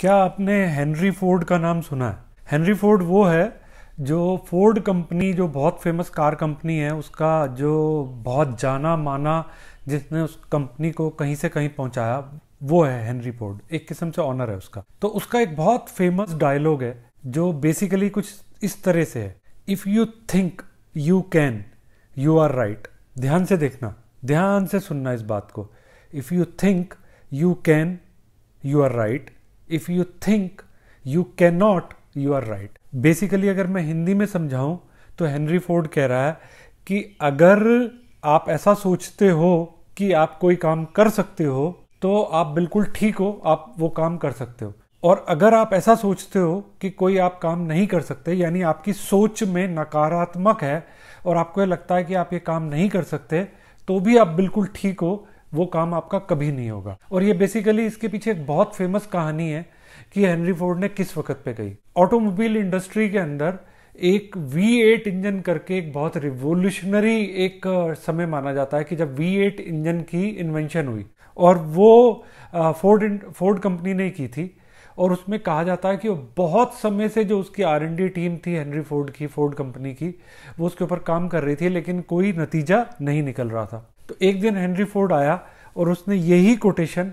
क्या आपने Henry Ford का नाम सुना है हेनरी फोर्ड वो है जो फोर्ड कंपनी जो बहुत फेमस कार कंपनी है उसका जो बहुत जाना माना जिसने उस कंपनी को कहीं से कहीं पहुंचाया वो है हेनरी फोर्ड एक किस्म से ऑनर है उसका तो उसका एक बहुत फेमस डायलॉग है जो बेसिकली कुछ इस तरह से है if you think you can you are right ध्यान से देखना ध्यान से सुनना इस बात को if you think you can you are right if you think you can not you are right basically अगर मैं हिंदी में समझाऊं तो हेनरी फोर्ड कह रहा है कि अगर आप ऐसा सोचते हो कि आप कोई काम कर सकते हो तो आप बिल्कुल ठीक हो आप वो काम कर सकते हो और अगर आप ऐसा सोचते हो कि कोई आप काम नहीं कर सकते यानी आपकी सोच में नकारात्मक है और आपको ये लगता है कि आप ये काम नहीं कर सकते तो भी आप बिल्कुल ठीक हो वो काम आपका कभी नहीं होगा और ये बेसिकली इसके पीछे एक बहुत फेमस कहानी है कि हेनरी फोर्ड ने किस वक्त पे गई ऑटोमोबाइल इंडस्ट्री के अंदर एक V8 इंजन करके एक बहुत रिवोल्यूशनरी एक समय माना जाता है कि जब V8 इंजन की इन्वेंशन हुई और वो फोर्ड फोर्ड कंपनी ने की थी और उसमें कहा जाता है कि वो बहुत समय से जो उसकी आर टीम थी हेनरी फोर्ड की फोर्ड कंपनी की वो उसके ऊपर काम कर रही थी लेकिन कोई नतीजा नहीं निकल रहा था तो एक दिन हेनरी फोर्ड आया और उसने यही कोटेशन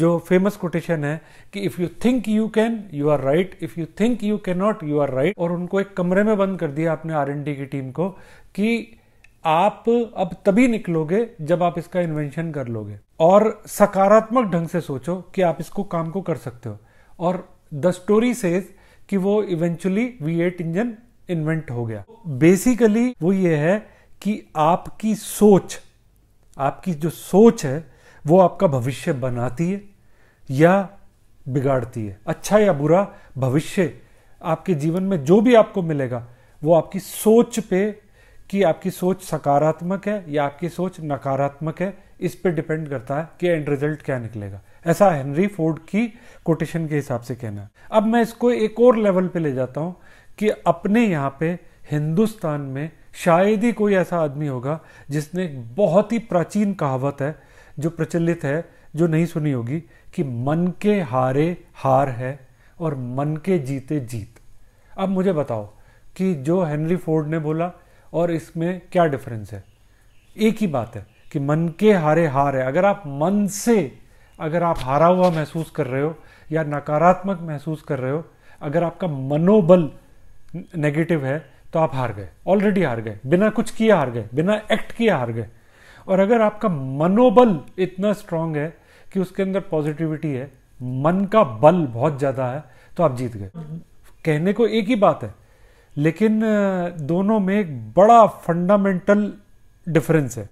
जो फेमस कोटेशन है कि if you think you can you are right if you think you can not you are right और उनको एक कमरे में बंद कर दिया अपने आर की टीम को कि आप अब तभी निकलोगे जब आप इसका इन्वेंशन कर लोगे और सकारात्मक ढंग से सोचो कि आप इसको काम को कर सकते हो और द स्टोरी सेज कि वो eventually V eight engine invent हो गया बेसिकली वो ये है कि आपकी सोच आपकी जो सोच है वो आपका भविष्य बनाती है या बिगाड़ती है अच्छा या बुरा भविष्य आपके जीवन में जो भी आपको मिलेगा वो आपकी सोच पे कि आपकी सोच सकारात्मक है या आपकी सोच नकारात्मक है इस पे डिपेंड करता है कि एंड रिजल्ट क्या निकलेगा ऐसा हेनरी फोर्ड की कोटेशन के हिसाब से कहना है अब मैं इसको एक और लेवल पे ले जाता हूं कि अपने यहां पे हिंदुस्तान में शायद ही कोई ऐसा आदमी होगा जिसने बहुत ही प्राचीन कहावत है जो प्रचलित है जो नहीं सुनी होगी कि मन के हारे हार है और मन के जीते जीत अब मुझे बताओ कि जो हेनरी फोर्ड ने बोला और इसमें क्या डिफरेंस है एक ही बात है कि मन के हारे हार है अगर आप मन से अगर आप हारा हुआ महसूस कर रहे हो या नकारात्मक महसूस कर रहे हो अगर आपका मनोबल नेगेटिव है तो आप हार गए ऑलरेडी हार गए बिना कुछ किए हार गए बिना एक्ट किए हार गए और अगर आपका मनोबल इतना स्ट्रांग है कि उसके अंदर पॉजिटिविटी है मन का बल बहुत ज़्यादा है तो आप जीत गए कहने को एक ही बात है लेकिन दोनों में एक बड़ा फंडामेंटल डिफरेंस है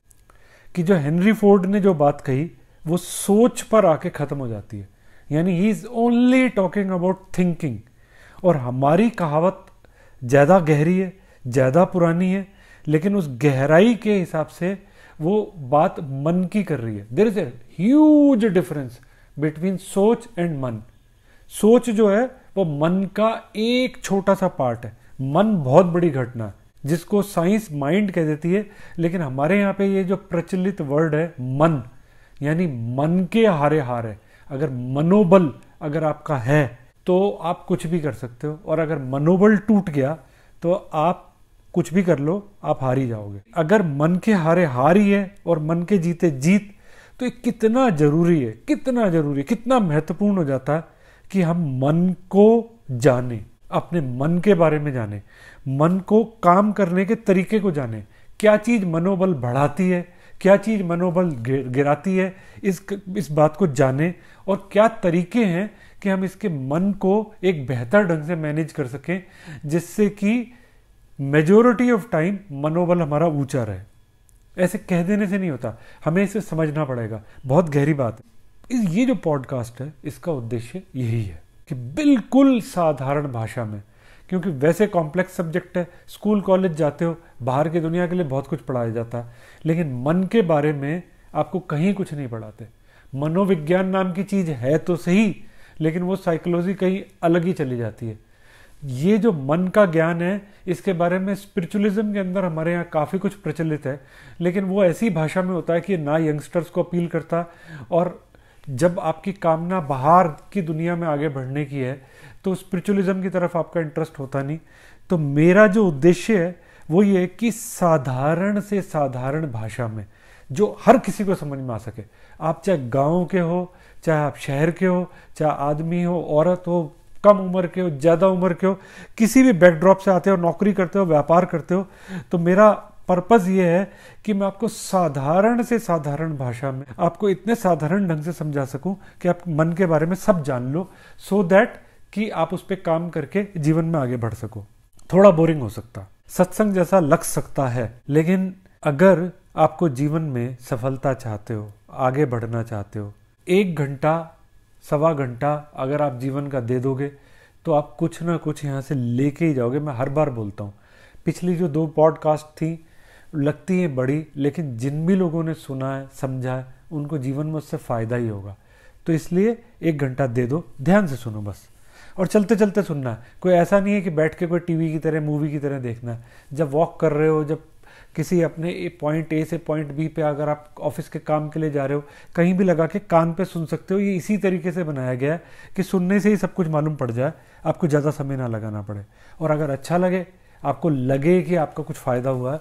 कि जो हेनरी फोर्ड ने जो बात कही वो सोच पर आके ख़त्म हो जाती है यानी he is only talking about thinking और हमारी कहावत ज़्यादा गहरी है ज़्यादा पुरानी है लेकिन उस गहराई के हिसाब से वो बात मन की कर रही है there is a huge difference between सोच एंड मन सोच जो है वो मन का एक छोटा सा पार्ट है मन बहुत बड़ी घटना है जिसको साइंस माइंड कह देती है लेकिन हमारे यहाँ पे ये जो प्रचलित वर्ड है मन यानी मन के हारे हार है अगर मनोबल अगर आपका है तो आप कुछ भी कर सकते हो और अगर मनोबल टूट गया तो आप कुछ भी कर लो आप हार ही जाओगे अगर मन के हारे हार ही है और मन के जीते जीत तो ये कितना जरूरी है कितना जरूरी है कितना महत्वपूर्ण हो जाता है कि हम मन को जाने अपने मन के बारे में जाने मन को काम करने के तरीके को जाने क्या चीज़ मनोबल बढ़ाती है क्या चीज़ मनोबल गिराती है इस इस बात को जाने और क्या तरीके हैं कि हम इसके मन को एक बेहतर ढंग से मैनेज कर सकें जिससे कि मेजोरिटी ऑफ टाइम मनोबल हमारा ऊंचा रहे ऐसे कह देने से नहीं होता हमें इसे समझना पड़ेगा बहुत गहरी बात है ये जो पॉडकास्ट है इसका उद्देश्य यही है कि बिल्कुल साधारण भाषा में क्योंकि वैसे कॉम्प्लेक्स सब्जेक्ट है स्कूल कॉलेज जाते हो बाहर की दुनिया के लिए बहुत कुछ पढ़ाया जाता है लेकिन मन के बारे में आपको कहीं कुछ नहीं पढ़ाते मनोविज्ञान नाम की चीज़ है तो सही लेकिन वो साइकोलॉजी कहीं अलग ही चली जाती है ये जो मन का ज्ञान है इसके बारे में स्पिरिचुअलिज्म के अंदर हमारे यहाँ काफ़ी कुछ प्रचलित है लेकिन वो ऐसी भाषा में होता है कि ना यंगस्टर्स को अपील करता और जब आपकी कामना बाहर की दुनिया में आगे बढ़ने की है तो स्पिरिचुअलिज्म की तरफ आपका इंटरेस्ट होता नहीं तो मेरा जो उद्देश्य है वो ये है कि साधारण से साधारण भाषा में जो हर किसी को समझ में आ सके आप चाहे गांव के हो चाहे आप शहर के हो चाहे आदमी हो औरत हो कम उम्र के हो ज़्यादा उम्र के हो किसी भी बैकड्रॉप से आते हो नौकरी करते हो व्यापार करते हो तो मेरा पर्पज़ ये है कि मैं आपको साधारण से साधारण भाषा में आपको इतने साधारण ढंग से समझा सकूं कि आप मन के बारे में सब जान लो सो so दैट कि आप उस पर काम करके जीवन में आगे बढ़ सको थोड़ा बोरिंग हो सकता सत्संग जैसा लग सकता है लेकिन अगर आपको जीवन में सफलता चाहते हो आगे बढ़ना चाहते हो एक घंटा सवा घंटा अगर आप जीवन का दे दोगे तो आप कुछ ना कुछ यहाँ से लेके ही जाओगे मैं हर बार बोलता हूँ पिछली जो दो पॉडकास्ट थी लगती हैं बड़ी लेकिन जिन भी लोगों ने सुना है समझा है उनको जीवन में उससे फ़ायदा ही होगा तो इसलिए एक घंटा दे दो ध्यान से सुनो बस और चलते चलते सुनना कोई ऐसा नहीं है कि बैठ के कोई टीवी की तरह मूवी की तरह देखना जब वॉक कर रहे हो जब किसी अपने पॉइंट ए से पॉइंट बी पे अगर आप ऑफिस के काम के लिए जा रहे हो कहीं भी लगा के कान पे सुन सकते हो ये इसी तरीके से बनाया गया है कि सुनने से ही सब कुछ मालूम पड़ जाए आपको ज़्यादा समय ना लगाना पड़े और अगर अच्छा लगे आपको लगे कि आपका कुछ फ़ायदा हुआ है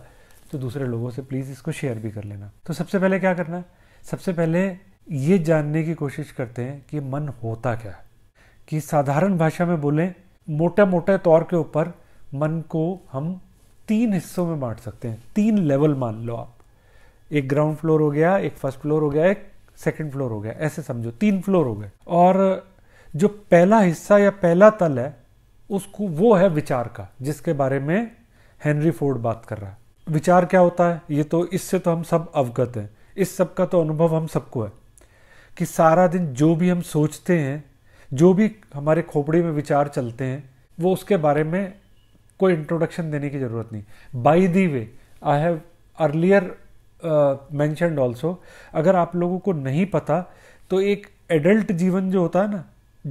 तो दूसरे लोगों से प्लीज़ इसको शेयर भी कर लेना तो सबसे पहले क्या करना है सबसे पहले ये जानने की कोशिश करते हैं कि मन होता क्या है कि साधारण भाषा में बोलें मोटे मोटे तौर के ऊपर मन को हम तीन हिस्सों में बांट सकते हैं तीन लेवल मान लो आप एक ग्राउंड फ्लोर हो गया एक फर्स्ट फ्लोर हो गया एक सेकंड फ्लोर हो गया ऐसे समझो तीन फ्लोर हो गए और जो पहला हिस्सा या पहला तल है उसको वो है विचार का जिसके बारे में हेनरी फोर्ड बात कर रहा है विचार क्या होता है ये तो इससे तो हम सब अवगत हैं इस सब का तो अनुभव हम सबको है कि सारा दिन जो भी हम सोचते हैं जो भी हमारे खोपड़ी में विचार चलते हैं वो उसके बारे में कोई इंट्रोडक्शन देने की ज़रूरत नहीं by the way I have earlier mentioned also अगर आप लोगों को नहीं पता तो एक एडल्ट जीवन जो होता है ना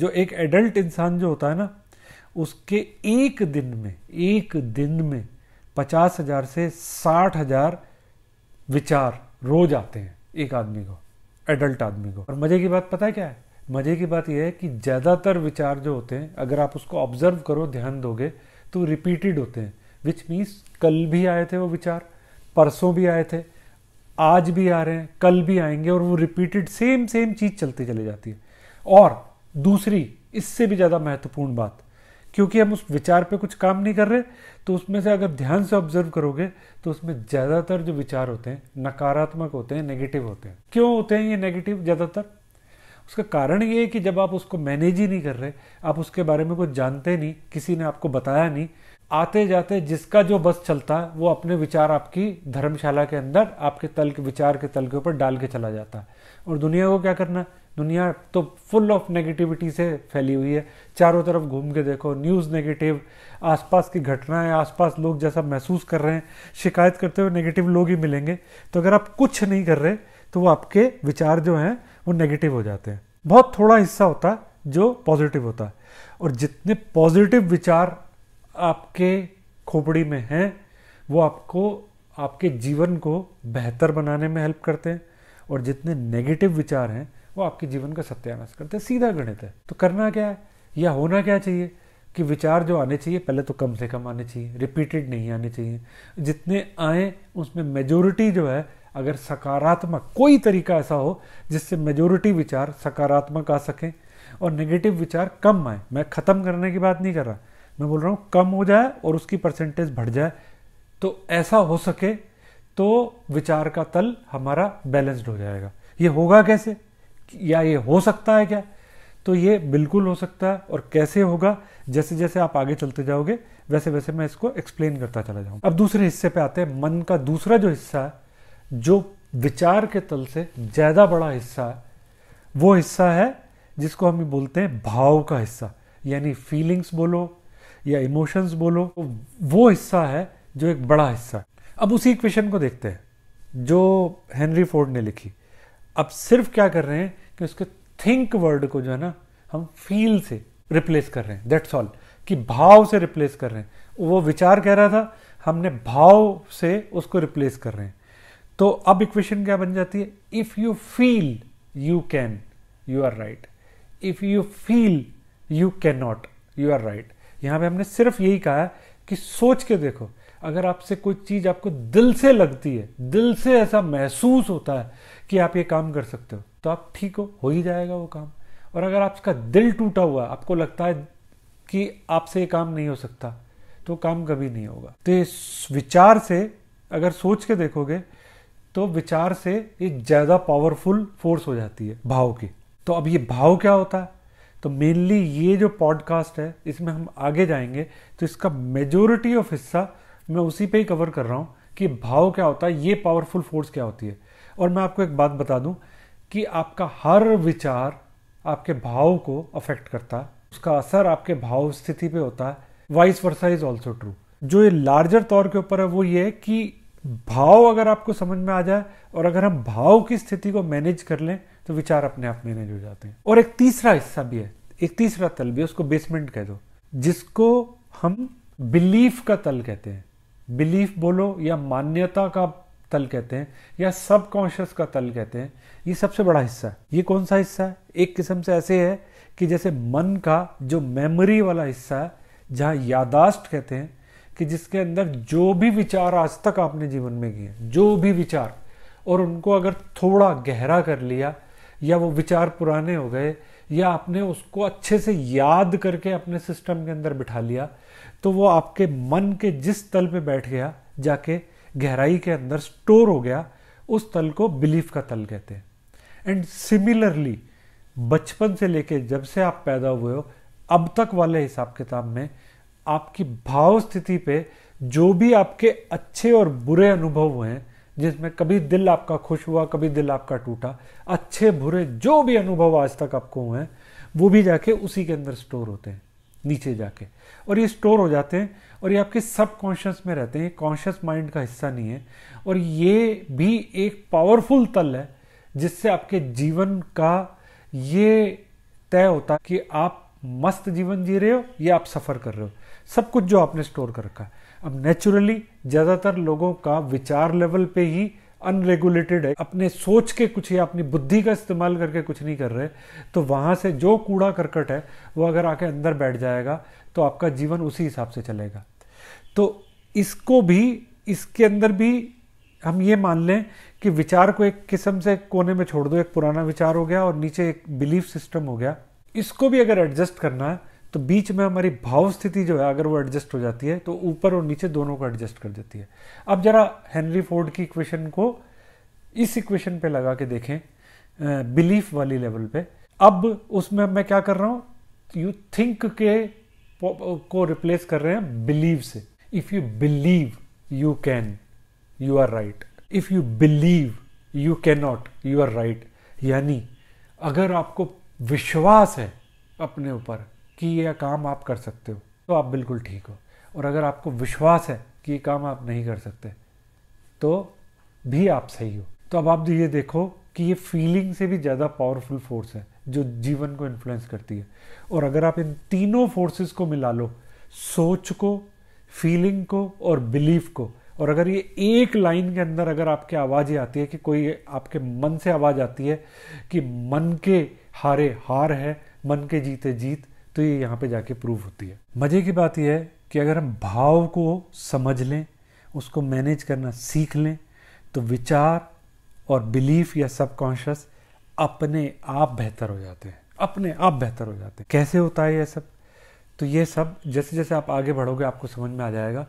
जो एक एडल्ट इंसान जो होता है ना उसके एक दिन में एक दिन में पचास हजार से साठ हजार विचार रोज आते हैं एक आदमी को एडल्ट आदमी को और मजे की बात पता है क्या है मज़े की बात यह है कि ज़्यादातर विचार जो होते हैं अगर आप उसको ऑब्जर्व करो ध्यान दोगे तो रिपीटेड होते हैं विच मीन्स कल भी आए थे वो विचार परसों भी आए थे आज भी आ रहे हैं कल भी आएंगे और वो रिपीटेड सेम सेम चीज़ चलती चली जाती है और दूसरी इससे भी ज़्यादा महत्वपूर्ण बात क्योंकि हम उस विचार पे कुछ काम नहीं कर रहे तो उसमें से अगर ध्यान से ऑब्जर्व करोगे तो उसमें ज़्यादातर जो विचार होते हैं नकारात्मक होते हैं नेगेटिव होते हैं क्यों होते हैं ये नेगेटिव ज़्यादातर उसका कारण ये है कि जब आप उसको मैनेज ही नहीं कर रहे आप उसके बारे में कुछ जानते नहीं किसी ने आपको बताया नहीं आते जाते जिसका जो बस चलता है वो अपने विचार आपकी धर्मशाला के अंदर आपके तल के विचार के तल के ऊपर डाल के चला जाता है और दुनिया को क्या करना दुनिया तो फुल ऑफ नेगेटिविटी से फैली हुई है चारों तरफ घूम के देखो न्यूज़ नेगेटिव आसपास की घटनाएं आसपास लोग जैसा महसूस कर रहे हैं शिकायत करते हुए नेगेटिव लोग ही मिलेंगे तो अगर आप कुछ नहीं कर रहे तो वो आपके विचार जो हैं वो नेगेटिव हो जाते हैं बहुत थोड़ा हिस्सा होता है जो पॉजिटिव होता है और जितने पॉजिटिव विचार आपके खोपड़ी में हैं वो आपको आपके जीवन को बेहतर बनाने में हेल्प करते हैं और जितने नेगेटिव विचार हैं वो आपके जीवन का सत्यानाश करते हैं सीधा गणित है तो करना क्या है या होना क्या चाहिए कि विचार जो आने चाहिए पहले तो कम से कम आने चाहिए रिपीटेड नहीं आने चाहिए जितने आए उसमें मेजोरिटी जो है अगर सकारात्मक कोई तरीका ऐसा हो जिससे मेजोरिटी विचार सकारात्मक आ सकें और नेगेटिव विचार कम आए मैं ख़त्म करने की बात नहीं कर रहा मैं बोल रहा हूँ कम हो जाए और उसकी परसेंटेज बढ़ जाए तो ऐसा हो सके तो विचार का तल हमारा बैलेंस्ड हो जाएगा ये होगा कैसे या ये हो सकता है क्या तो ये बिल्कुल हो सकता है और कैसे होगा जैसे जैसे आप आगे चलते जाओगे वैसे वैसे मैं इसको एक्सप्लेन करता चला जाऊँ अब दूसरे हिस्से पे आते हैं मन का दूसरा जो हिस्सा है जो विचार के तल से ज़्यादा बड़ा हिस्सा है वो हिस्सा है जिसको हम बोलते हैं भाव का हिस्सा यानी फीलिंग्स बोलो या इमोशंस बोलो वो हिस्सा है जो एक बड़ा हिस्सा है अब उसी इक्वेशन को देखते हैं जो हेनरी फोर्ड ने लिखी अब सिर्फ क्या कर रहे हैं कि उसके थिंक वर्ड को जो है ना हम फील से रिप्लेस कर रहे हैं दैट्स ऑल कि भाव से रिप्लेस कर रहे हैं वो विचार कह रहा था हमने भाव से उसको रिप्लेस कर रहे हैं तो अब इक्वेशन क्या बन जाती है if you feel you can you are right if you feel you can not you are right यहां पे हमने सिर्फ यही कहा है कि सोच के देखो अगर आपसे कोई चीज आपको दिल से लगती है दिल से ऐसा महसूस होता है कि आप ये काम कर सकते हो तो आप ठीक हो हो ही जाएगा वो काम और अगर आपका दिल टूटा हुआ आपको लगता है कि आपसे ये काम नहीं हो सकता तो काम कभी नहीं होगा तो इस विचार से अगर सोच के देखोगे तो विचार से एक ज़्यादा पावरफुल फोर्स हो जाती है भाव की तो अब ये भाव क्या होता है तो मेनली ये जो पॉडकास्ट है इसमें हम आगे जाएंगे तो इसका मेजोरिटी ऑफ हिस्सा मैं उसी पे ही कवर कर रहा हूं कि भाव क्या होता है ये पावरफुल फोर्स क्या होती है और मैं आपको एक बात बता दूं कि आपका हर विचार आपके भाव को अफेक्ट करता है उसका असर आपके भाव स्थिति पे होता है vice versa is also true जो ये लार्जर तौर के ऊपर है वो ये है कि भाव अगर आपको समझ में आ जाए और अगर हम भाव की स्थिति को मैनेज कर लें तो विचार अपने आप मैनेज हो जाते हैं और एक तीसरा हिस्सा भी है एक तीसरा तल भी है उसको बेसमेंट कह दो जिसको हम बिलीफ का तल कहते हैं बिलीफ बोलो या मान्यता का तल कहते हैं या सबकॉन्शियस का तल कहते हैं ये सबसे बड़ा हिस्सा है ये कौन सा हिस्सा है एक किस्म से ऐसे है कि जैसे मन का जो मेमोरी वाला हिस्सा है जहां यादाश्त कहते हैं कि जिसके अंदर जो भी विचार आज तक आपने जीवन में किए जो भी विचार और उनको अगर थोड़ा गहरा कर लिया या वो विचार पुराने हो गए या आपने उसको अच्छे से याद करके अपने सिस्टम के अंदर बिठा लिया तो वो आपके मन के जिस तल पे बैठ गया जाके गहराई के अंदर स्टोर हो गया उस तल को बिलीफ का तल कहते हैं एंड सिमिलरली बचपन से लेके जब से आप पैदा हुए हो अब तक वाले हिसाब किताब में आपकी भाव स्थिति पे जो भी आपके अच्छे और बुरे अनुभव हुए हैं जिसमें कभी दिल आपका खुश हुआ कभी दिल आपका टूटा अच्छे बुरे जो भी अनुभव आज तक आपको हुए हैं वो भी जाके उसी के अंदर स्टोर होते हैं नीचे जाके और ये स्टोर हो जाते हैं और ये आपके सब कॉन्शियस में रहते हैं कॉन्शियस माइंड का हिस्सा नहीं है और ये भी एक पावरफुल तल है जिससे आपके जीवन का ये तय होता कि आप मस्त जीवन जी रहे हो या आप सफ़र कर रहे हो सब कुछ जो आपने स्टोर कर रखा है अब नेचुरली ज़्यादातर लोगों का विचार लेवल पे ही अनरेगुलेटेड है अपने सोच के कुछ या अपनी बुद्धि का इस्तेमाल करके कुछ नहीं कर रहे तो वहाँ से जो कूड़ा करकट है वो अगर आके अंदर बैठ जाएगा तो आपका जीवन उसी हिसाब से चलेगा तो इसको भी इसके अंदर भी हम ये मान लें कि विचार को एक किस्म से कोने में छोड़ दो एक पुराना विचार हो गया और नीचे एक बिलीफ सिस्टम हो गया इसको भी अगर एडजस्ट करना है तो बीच में हमारी भाव स्थिति जो है अगर वो एडजस्ट हो जाती है तो ऊपर और नीचे दोनों को एडजस्ट कर देती है अब जरा हेनरी फोर्ड की इक्वेशन को इस इक्वेशन पे लगा के देखें बिलीफ वाली लेवल पे अब उसमें मैं क्या कर रहा हूं यू थिंक के को रिप्लेस कर रहे हैं बिलीव से if you believe you can you are right if you believe you can not you are right यानी अगर आपको विश्वास है अपने ऊपर कि यह काम आप कर सकते हो तो आप बिल्कुल ठीक हो और अगर आपको विश्वास है कि ये काम आप नहीं कर सकते तो भी आप सही हो तो अब आप ये देखो कि ये फीलिंग से भी ज़्यादा पावरफुल फोर्स है जो जीवन को इन्फ्लुएंस करती है और अगर आप इन तीनों फोर्सेस को मिला लो सोच को फीलिंग को और बिलीफ को और अगर ये एक लाइन के अंदर अगर आपके ही आती है कि कोई आपके मन से आवाज़ आती है कि मन के हारे हार है मन के जीते जीत तो ये यहाँ पे जाके प्रूव होती है मज़े की बात यह है कि अगर हम भाव को समझ लें उसको मैनेज करना सीख लें तो विचार और बिलीफ या सबकॉन्शियस अपने आप बेहतर हो जाते हैं अपने आप बेहतर हो जाते हैं कैसे होता है यह सब तो ये सब जैसे जैसे आप आगे बढ़ोगे आपको समझ में आ जाएगा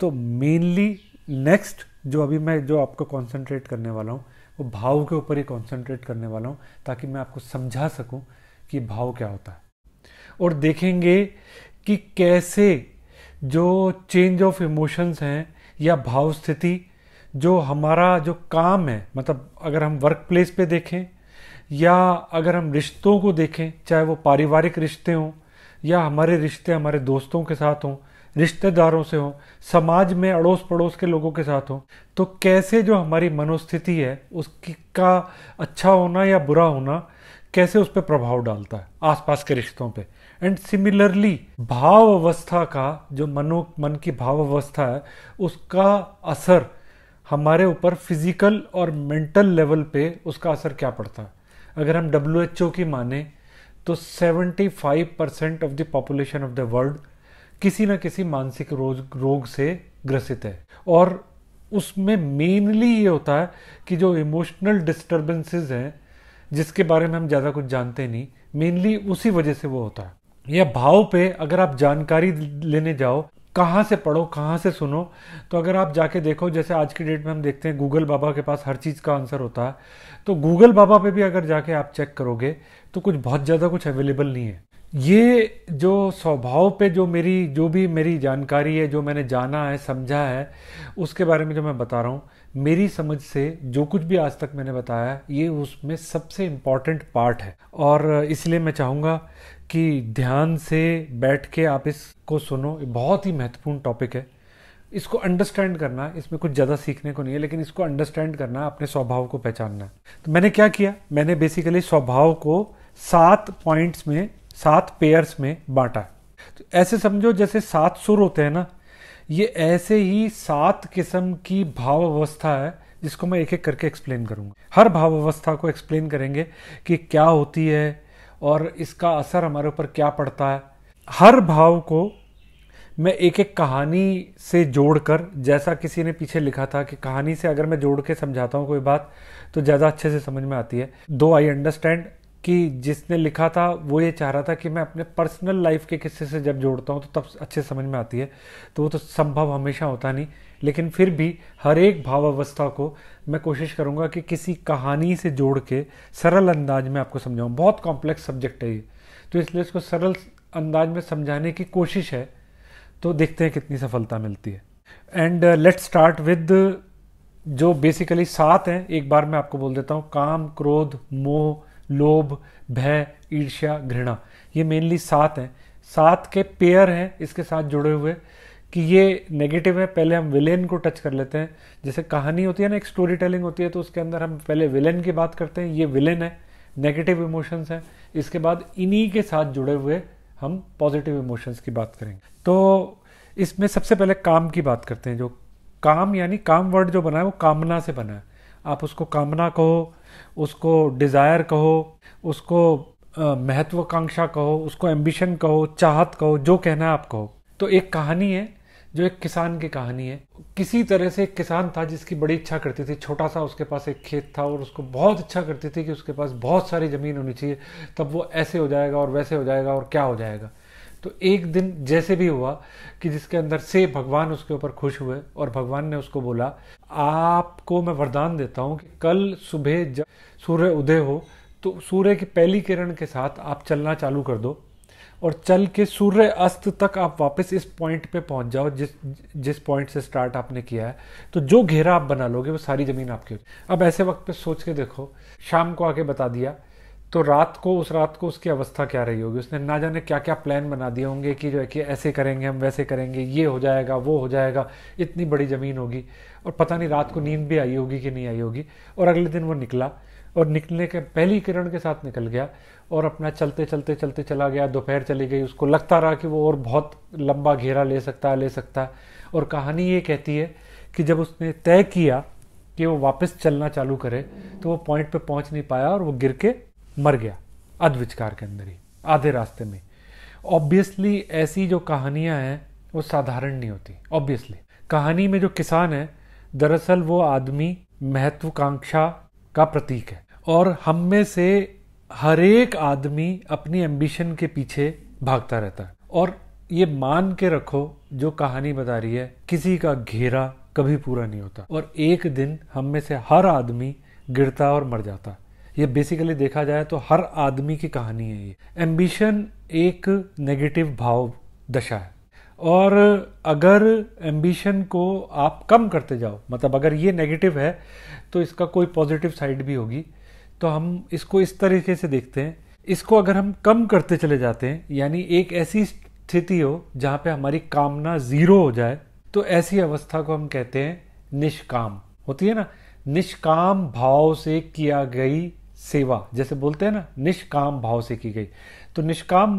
तो मेनली नेक्स्ट जो अभी मैं जो आपको कंसंट्रेट करने वाला हूँ वो भाव के ऊपर ही कंसंट्रेट करने वाला हूँ ताकि मैं आपको समझा सकूँ कि भाव क्या होता है और देखेंगे कि कैसे जो चेंज ऑफ इमोशंस हैं या भाव स्थिति जो हमारा जो काम है मतलब अगर हम वर्क प्लेस पे देखें या अगर हम रिश्तों को देखें चाहे वो पारिवारिक रिश्ते हों या हमारे रिश्ते हमारे दोस्तों के साथ हों रिश्तेदारों से हों समाज में अड़ोस पड़ोस के लोगों के साथ हों तो कैसे जो हमारी मनोस्थिति है उसकी का अच्छा होना या बुरा होना कैसे उस पर प्रभाव डालता है आसपास के रिश्तों पे एंड सिमिलरली भाव अवस्था का जो मनो मन की भाव अवस्था है उसका असर हमारे ऊपर फिजिकल और मेंटल लेवल पे उसका असर क्या पड़ता है अगर हम डब्ल्यू एच ओ की माने तो 75 percent of the population of the world किसी ना किसी मानसिक रोग रोग से ग्रसित है और उसमें मेनली ये होता है कि जो इमोशनल डिस्टर्बेंसेज हैं जिसके बारे में हम ज़्यादा कुछ जानते नहीं मेनली उसी वजह से वो होता है या भाव पे अगर आप जानकारी लेने जाओ कहाँ से पढ़ो कहाँ से सुनो तो अगर आप जाके देखो जैसे आज की डेट में हम देखते हैं गूगल बाबा के पास हर चीज़ का आंसर होता है तो गूगल बाबा पे भी अगर जाके आप चेक करोगे तो कुछ बहुत ज़्यादा कुछ अवेलेबल नहीं है ये जो स्वभाव पे जो मेरी जो भी मेरी जानकारी है जो मैंने जाना है समझा है उसके बारे में जो मैं बता रहा हूँ मेरी समझ से जो कुछ भी आज तक मैंने बताया ये उसमें सबसे इम्पॉर्टेंट पार्ट है और इसलिए मैं चाहूँगा कि ध्यान से बैठ के आप इसको सुनो बहुत ही महत्वपूर्ण टॉपिक है इसको अंडरस्टैंड करना इसमें कुछ ज़्यादा सीखने को नहीं है लेकिन इसको अंडरस्टैंड करना अपने स्वभाव को पहचानना तो मैंने क्या किया मैंने बेसिकली स्वभाव को सात पॉइंट्स में सात पेयर्स में बांटा तो ऐसे समझो जैसे सात सुर होते हैं ना ये ऐसे ही सात किस्म की भाव अवस्था है जिसको मैं एक एक करके एक्सप्लेन करूँगा हर भाव अवस्था को एक्सप्लेन करेंगे कि क्या होती है और इसका असर हमारे ऊपर क्या पड़ता है हर भाव को मैं एक एक कहानी से जोड़कर जैसा किसी ने पीछे लिखा था कि कहानी से अगर मैं जोड़ के समझाता हूँ कोई बात तो ज़्यादा अच्छे से समझ में आती है दो आई अंडरस्टैंड कि जिसने लिखा था वो ये चाह रहा था कि मैं अपने पर्सनल लाइफ के किस्से से जब जोड़ता हूँ तो तब अच्छे समझ में आती है तो वो तो संभव हमेशा होता नहीं लेकिन फिर भी हर एक भाव अवस्था को मैं कोशिश करूँगा कि किसी कहानी से जोड़ के सरल अंदाज में आपको समझाऊँ बहुत कॉम्प्लेक्स सब्जेक्ट है ये तो इसलिए इसको सरल अंदाज में समझाने की कोशिश है तो देखते हैं कितनी सफलता मिलती है एंड लेट्स स्टार्ट विद जो बेसिकली सात हैं एक बार मैं आपको बोल देता हूँ काम क्रोध मोह लोभ भय ईर्ष्या घृणा ये मेनली सात हैं सात के पेयर हैं इसके साथ जुड़े हुए कि ये नेगेटिव है पहले हम विलेन को टच कर लेते हैं जैसे कहानी होती है ना एक स्टोरी टेलिंग होती है तो उसके अंदर हम पहले विलेन की बात करते हैं ये विलेन है नेगेटिव इमोशंस हैं इसके बाद इन्हीं के साथ जुड़े हुए हम पॉजिटिव इमोशंस की बात करेंगे तो इसमें सबसे पहले काम की बात करते हैं जो काम यानी काम वर्ड जो बना है वो कामना से बना है आप उसको कामना कहो उसको डिज़ायर कहो उसको महत्वाकांक्षा कहो उसको एम्बिशन कहो चाहत कहो जो कहना है आप कहो तो एक कहानी है जो एक किसान की कहानी है किसी तरह से एक किसान था जिसकी बड़ी इच्छा करती थी छोटा सा उसके पास एक खेत था और उसको बहुत इच्छा करती थी कि उसके पास बहुत सारी ज़मीन होनी चाहिए तब वो ऐसे हो जाएगा और वैसे हो जाएगा और क्या हो जाएगा तो एक दिन जैसे भी हुआ कि जिसके अंदर से भगवान उसके ऊपर खुश हुए और भगवान ने उसको बोला आपको मैं वरदान देता हूँ कि कल सुबह जब सूर्य उदय हो तो सूर्य की पहली किरण के साथ आप चलना चालू कर दो और चल के सूर्य अस्त तक आप वापस इस पॉइंट पे पहुंच जाओ जिस जिस पॉइंट से स्टार्ट आपने किया है तो जो घेरा आप बना लोगे वो सारी ज़मीन आपकी अब ऐसे वक्त पे सोच के देखो शाम को आके बता दिया तो रात को उस रात को उसकी अवस्था क्या रही होगी उसने ना जाने क्या क्या प्लान बना दिए होंगे कि जो है कि ऐसे करेंगे हम वैसे करेंगे ये हो जाएगा वो हो जाएगा इतनी बड़ी ज़मीन होगी और पता नहीं रात को नींद भी आई होगी कि नहीं आई होगी और अगले दिन वो निकला और निकलने के पहली किरण के साथ निकल गया और अपना चलते चलते चलते चला गया दोपहर चली गई उसको लगता रहा कि वो और बहुत लंबा घेरा ले सकता है ले सकता है और कहानी ये कहती है कि जब उसने तय किया कि वो वापस चलना चालू करे तो वो पॉइंट पे पहुंच नहीं पाया और वो गिर के मर गया अधविचकार के अंदर ही आधे रास्ते में ऑब्वियसली ऐसी जो कहानियाँ हैं वो साधारण नहीं होती ऑब्वियसली कहानी में जो किसान है दरअसल वो आदमी महत्वाकांक्षा का प्रतीक है और हम में से हर एक आदमी अपनी एम्बिशन के पीछे भागता रहता है और ये मान के रखो जो कहानी बता रही है किसी का घेरा कभी पूरा नहीं होता और एक दिन हम में से हर आदमी गिरता और मर जाता है ये बेसिकली देखा जाए तो हर आदमी की कहानी है ये एम्बिशन एक नेगेटिव भाव दशा है और अगर एम्बिशन को आप कम करते जाओ मतलब अगर ये नेगेटिव है तो इसका कोई पॉजिटिव साइड भी होगी तो हम इसको इस तरीके से देखते हैं इसको अगर हम कम करते चले जाते हैं यानी एक ऐसी स्थिति हो जहाँ पे हमारी कामना ज़ीरो हो जाए तो ऐसी अवस्था को हम कहते हैं निष्काम होती है ना निष्काम भाव से किया गई सेवा जैसे बोलते हैं ना निष्काम भाव से की गई तो निष्काम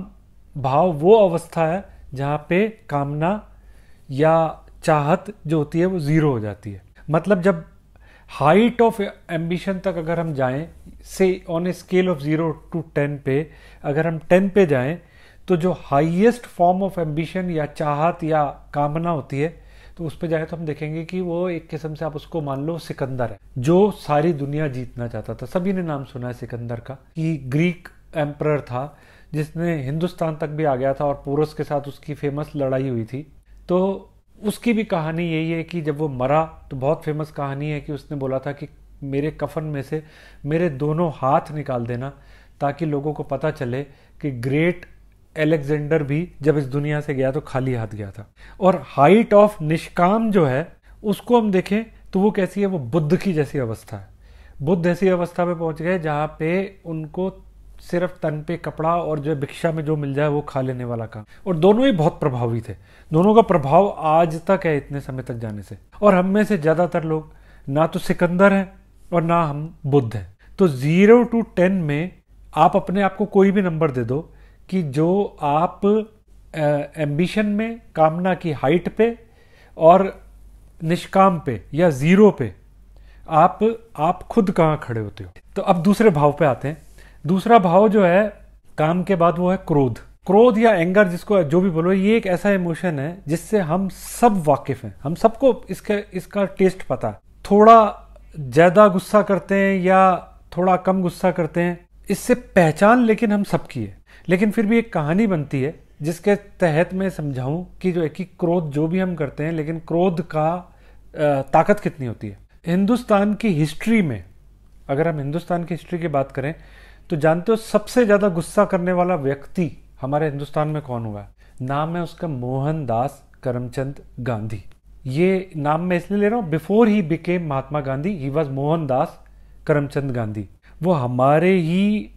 भाव वो अवस्था है जहाँ पे कामना या चाहत जो होती है वो ज़ीरो हो जाती है मतलब जब हाइट ऑफ एम्बिशन तक अगर हम जाएं से on a scale of zero to ten पे अगर हम टेन पे जाएं तो जो हाईएस्ट फॉर्म ऑफ एम्बिशन या चाहत या कामना होती है तो उस पर जाए तो हम देखेंगे कि वो एक किस्म से आप उसको मान लो सिकंदर है जो सारी दुनिया जीतना चाहता था सभी ने नाम सुना है सिकंदर का कि ग्रीक एम्प्रर था जिसने हिंदुस्तान तक भी आ गया था और पोरस के साथ उसकी फेमस लड़ाई हुई थी तो उसकी भी कहानी यही है कि जब वो मरा तो बहुत फेमस कहानी है कि उसने बोला था कि मेरे कफन में से मेरे दोनों हाथ निकाल देना ताकि लोगों को पता चले कि ग्रेट एलेक्जेंडर भी जब इस दुनिया से गया तो खाली हाथ गया था और हाइट ऑफ निष्काम जो है उसको हम देखें तो वो कैसी है वो बुद्ध की जैसी अवस्था है बुद्ध ऐसी अवस्था में पहुंच गए जहां पे उनको सिर्फ तन पे कपड़ा और जो भिक्षा में जो मिल जाए वो खा लेने वाला काम और दोनों ही बहुत प्रभावी थे दोनों का प्रभाव आज तक है इतने समय तक जाने से और हम में से ज़्यादातर लोग ना तो सिकंदर हैं और ना हम बुद्ध हैं तो ज़ीरो टू टेन में आप अपने आप को कोई भी नंबर दे दो कि जो आप एम्बिशन में कामना की हाइट पे और निष्काम पे या ज़ीरो पे आप आप खुद कहाँ खड़े होते हो तो अब दूसरे भाव पे आते हैं दूसरा भाव जो है काम के बाद वो है क्रोध क्रोध या एंगर जिसको जो भी बोलो ये एक ऐसा इमोशन है जिससे हम सब वाकिफ हैं हम सबको इसके इसका टेस्ट पता है थोड़ा ज़्यादा गुस्सा करते हैं या थोड़ा कम गुस्सा करते हैं इससे पहचान लेकिन हम सबकी है लेकिन फिर भी एक कहानी बनती है जिसके तहत मैं समझाऊं कि जो है कि क्रोध जो भी हम करते हैं लेकिन क्रोध का ताकत कितनी होती है हिंदुस्तान की हिस्ट्री में अगर हम हिंदुस्तान की हिस्ट्री की बात करें तो जानते हो सबसे ज़्यादा गुस्सा करने वाला व्यक्ति हमारे हिंदुस्तान में कौन हुआ नाम है उसका मोहनदास करमचंद गांधी ये नाम मैं इसलिए ले रहा हूँ before he became Mahatma Gandhi he was Mohandas Karamchand Gandhi वो हमारे ही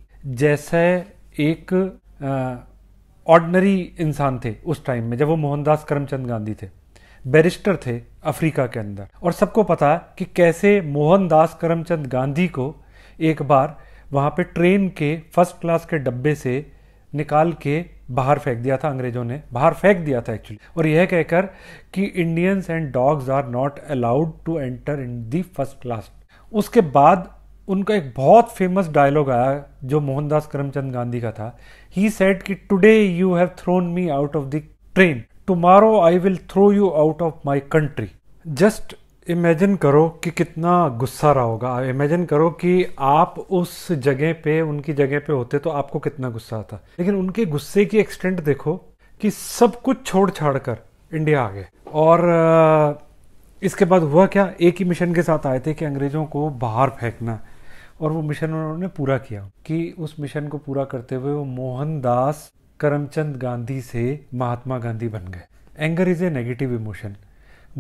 जैसे एक ऑर्डनरी इंसान थे उस टाइम में जब वो मोहनदास करमचंद गांधी थे बैरिस्टर थे अफ्रीका के अंदर और सबको पता कि कैसे मोहनदास करमचंद गांधी को एक बार वहाँ पे ट्रेन के फर्स्ट क्लास के डब्बे से निकाल के बाहर फेंक दिया था अंग्रेजों ने बाहर फेंक दिया था एक्चुअली और यह कहकर कि Indians and dogs are not allowed to enter in the first class उसके बाद उनका एक बहुत फेमस डायलॉग आया जो मोहनदास करमचंद गांधी का था ही सेट कि today you have thrown me out of the train tomorrow I will throw you out of my country just imagine करो कि कितना गुस्सा रहा होगा इमेजिन करो कि आप उस जगह पे उनकी जगह पे होते तो आपको कितना गुस्सा आता लेकिन उनके गुस्से की एक्सटेंट देखो कि सब कुछ छोड़ छाड़ कर इंडिया आ गए और इसके बाद हुआ क्या एक ही मिशन के साथ आए थे कि अंग्रेज़ों को बाहर फेंकना और वो मिशन उन्होंने पूरा किया कि उस मिशन को पूरा करते हुए वो मोहनदास करमचंद गांधी से महात्मा गांधी बन गए anger is a negative emotion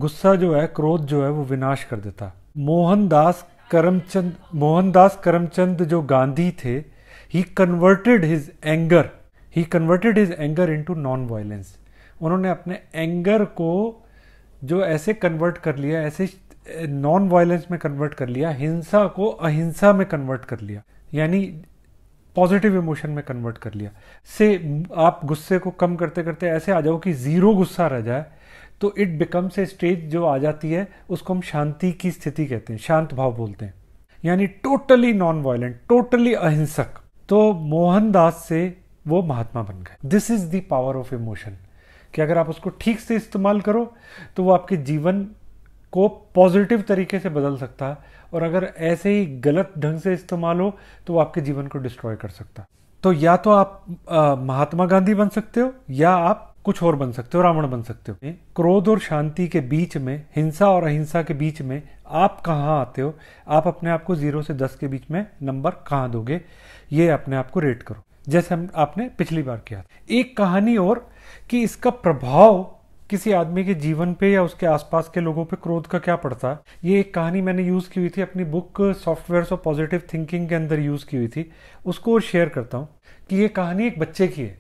गुस्सा जो है क्रोध जो है वो विनाश कर देता मोहनदास करमचंद मोहनदास करमचंद जो गांधी थे he converted his anger he converted his anger to non violence उन्होंने अपने एंगर को जो ऐसे कन्वर्ट कर लिया ऐसे नॉन वायलेंस में कन्वर्ट कर लिया हिंसा को अहिंसा में कन्वर्ट कर लिया यानी पॉजिटिव इमोशन में कन्वर्ट कर लिया से आप गुस्से को कम करते करते ऐसे आ जाओ कि ज़ीरो गुस्सा रह जाए तो इट बिकम्स ए स्टेज जो आ जाती है उसको हम शांति की स्थिति कहते हैं शांत भाव बोलते हैं यानी टोटली नॉन वायलेंट टोटली अहिंसक तो मोहनदास से वो महात्मा बन गए this is the power of emotion कि अगर आप उसको ठीक से इस्तेमाल करो तो वो आपके जीवन को पॉजिटिव तरीके से बदल सकता है और अगर ऐसे ही गलत ढंग से इस्तेमाल हो तो वो आपके जीवन को डिस्ट्रॉय कर सकता है तो या तो आप महात्मा गांधी बन सकते हो या आप कुछ और बन सकते हो रावण बन सकते हो क्रोध और शांति के बीच में हिंसा और अहिंसा के बीच में आप कहाँ आते हो आप अपने आप को जीरो से दस के बीच में नंबर कहाँ दोगे ये अपने आप को रेट करो जैसे हम आपने पिछली बार किया एक कहानी और कि इसका प्रभाव किसी आदमी के जीवन पे या उसके आसपास के लोगों पे क्रोध का क्या पड़ता है ये एक कहानी मैंने यूज़ की हुई थी अपनी book software of positive thinking के अंदर यूज़ की हुई थी उसको शेयर करता हूँ कि ये कहानी एक बच्चे की है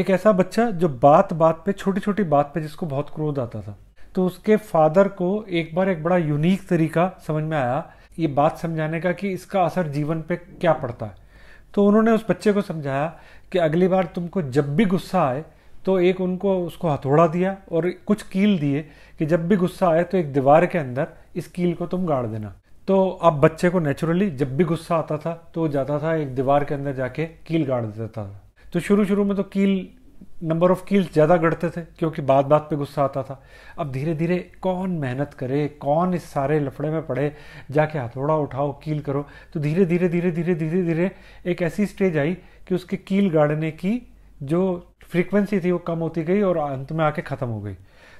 एक ऐसा बच्चा जो बात बात पे छोटी छोटी बात पे जिसको बहुत क्रोध आता था तो उसके फादर को एक बार एक बड़ा यूनिक तरीका समझ में आया ये बात समझाने का कि इसका असर जीवन पे क्या पड़ता है तो उन्होंने उस बच्चे को समझाया कि अगली बार तुमको जब भी गुस्सा आए तो एक उनको उसको हथौड़ा दिया और कुछ कील दिए कि जब भी गुस्सा आए तो एक दीवार के अंदर इस कील को तुम गाड़ देना तो अब बच्चे को नेचुरली जब भी गुस्सा आता था तो जाता था एक दीवार के अंदर जाके कील गाड़ देता था तो शुरू शुरू में तो कील नंबर ऑफ कील्स ज़्यादा गढ़ते थे क्योंकि बात बात पे गुस्सा आता था अब धीरे धीरे कौन मेहनत करे कौन इस सारे लफड़े में पड़े जाके हथौड़ा उठाओ कील करो तो धीरे धीरे धीरे धीरे धीरे धीरे एक ऐसी स्टेज आई कि उसके कील गाड़ने की जो फ्रीक्वेंसी थी वो कम होती गई और अंत में आके ख़त्म हो गई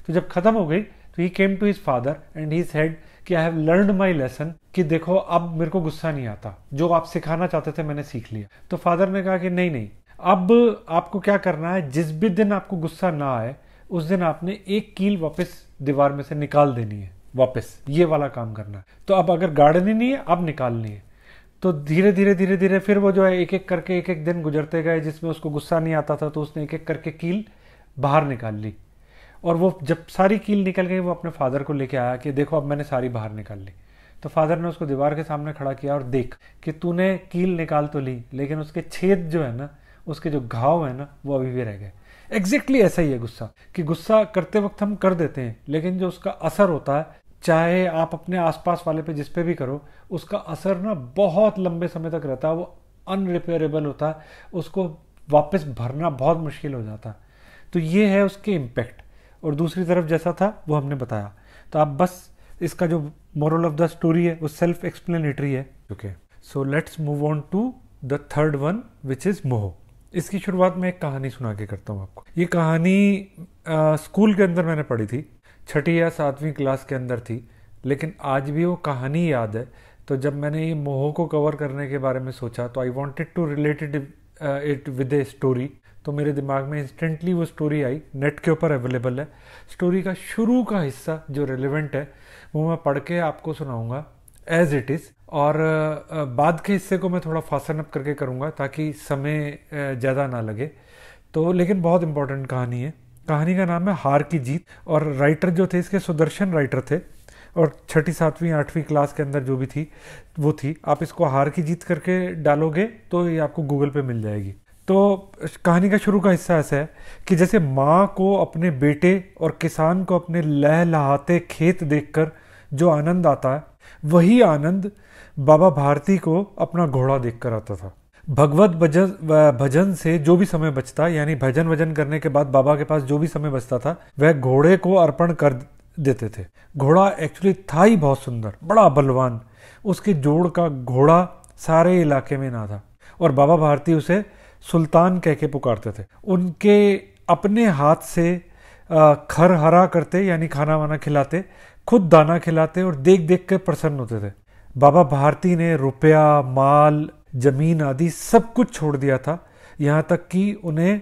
तो जब ख़त्म हो गई तो he came to his father and he said कि I have learn my lesson कि देखो अब मेरे को गुस्सा नहीं आता जो आप सिखाना चाहते थे मैंने सीख लिया तो फादर ने कहा कि नहीं नहीं अब आपको क्या करना है जिस भी दिन आपको गुस्सा ना आए उस दिन आपने एक कील वापस दीवार में से निकाल देनी है वापस ये वाला काम करना है तो अब अगर गाड़नी नहीं है अब निकालनी है तो धीरे धीरे धीरे धीरे फिर वो जो है एक एक करके एक एक दिन गुजरते गए जिसमें उसको गुस्सा नहीं आता था तो उसने एक एक करके कील बाहर निकाल ली और वो जब सारी कील निकल गई वो अपने फादर को लेके आया कि देखो अब मैंने सारी बाहर निकाल ली तो फादर ने उसको दीवार के सामने खड़ा किया और देख कि तूने कील निकाल तो ली लेकिन उसके छेद जो है ना उसके जो घाव है ना वो अभी भी रह गए एग्जैक्टली exactly ऐसा ही है गुस्सा कि गुस्सा करते वक्त हम कर देते हैं लेकिन जो उसका असर होता है चाहे आप अपने आसपास वाले पे जिस पे भी करो उसका असर ना बहुत लंबे समय तक रहता है वो अनरिपेयरेबल होता उसको वापस भरना बहुत मुश्किल हो जाता तो ये है उसके इम्पैक्ट और दूसरी तरफ जैसा था वो हमने बताया तो आप बस इसका जो मोरल ऑफ द स्टोरी है वो सेल्फ एक्सप्लेनेटरी है okay so let's move on to the third one which is मोह इसकी शुरुआत मैं एक कहानी सुना के करता हूँ आपको ये कहानी आ, स्कूल के अंदर मैंने पढ़ी थी छठी या सातवीं क्लास के अंदर थी लेकिन आज भी वो कहानी याद है तो जब मैंने ये मोह को कवर करने के बारे में सोचा तो I wanted to related it with a story तो मेरे दिमाग में इंस्टेंटली वो स्टोरी आई नेट के ऊपर अवेलेबल है स्टोरी का शुरू का हिस्सा जो रिलेवेंट है वो मैं पढ़ के आपको सुनाऊंगा एज इट इज़ और uh, बाद के हिस्से को मैं थोड़ा फासन अप करके करूँगा ताकि समय uh, ज़्यादा ना लगे तो लेकिन बहुत इंपॉर्टेंट कहानी है कहानी का नाम है हार की जीत और राइटर जो थे इसके सुदर्शन राइटर थे और छठी सातवीं आठवीं क्लास के अंदर जो भी थी वो थी आप इसको हार की जीत करके डालोगे तो ये आपको गूगल पे मिल जाएगी तो कहानी का शुरू का हिस्सा ऐसा है कि जैसे माँ को अपने बेटे और किसान को अपने लहलहाते खेत देखकर जो आनंद आता है वही आनंद बाबा भारती को अपना घोड़ा देखकर आता था भगवत भजन भजन से जो भी समय बचता यानी भजन वजन करने के बाद बाबा के पास जो भी समय बचता था वह घोड़े को अर्पण कर देते थे घोड़ा एक्चुअली था ही बहुत सुंदर बड़ा बलवान उसके जोड़ का घोड़ा सारे इलाके में ना था और बाबा भारती उसे सुल्तान कह के पुकारते थे उनके अपने हाथ से खर हरा करते यानी खाना वाना खिलाते खुद दाना खिलाते और देख देख कर प्रसन्न होते थे बाबा भारती ने रुपया माल जमीन आदि सब कुछ छोड़ दिया था यहाँ तक कि उन्हें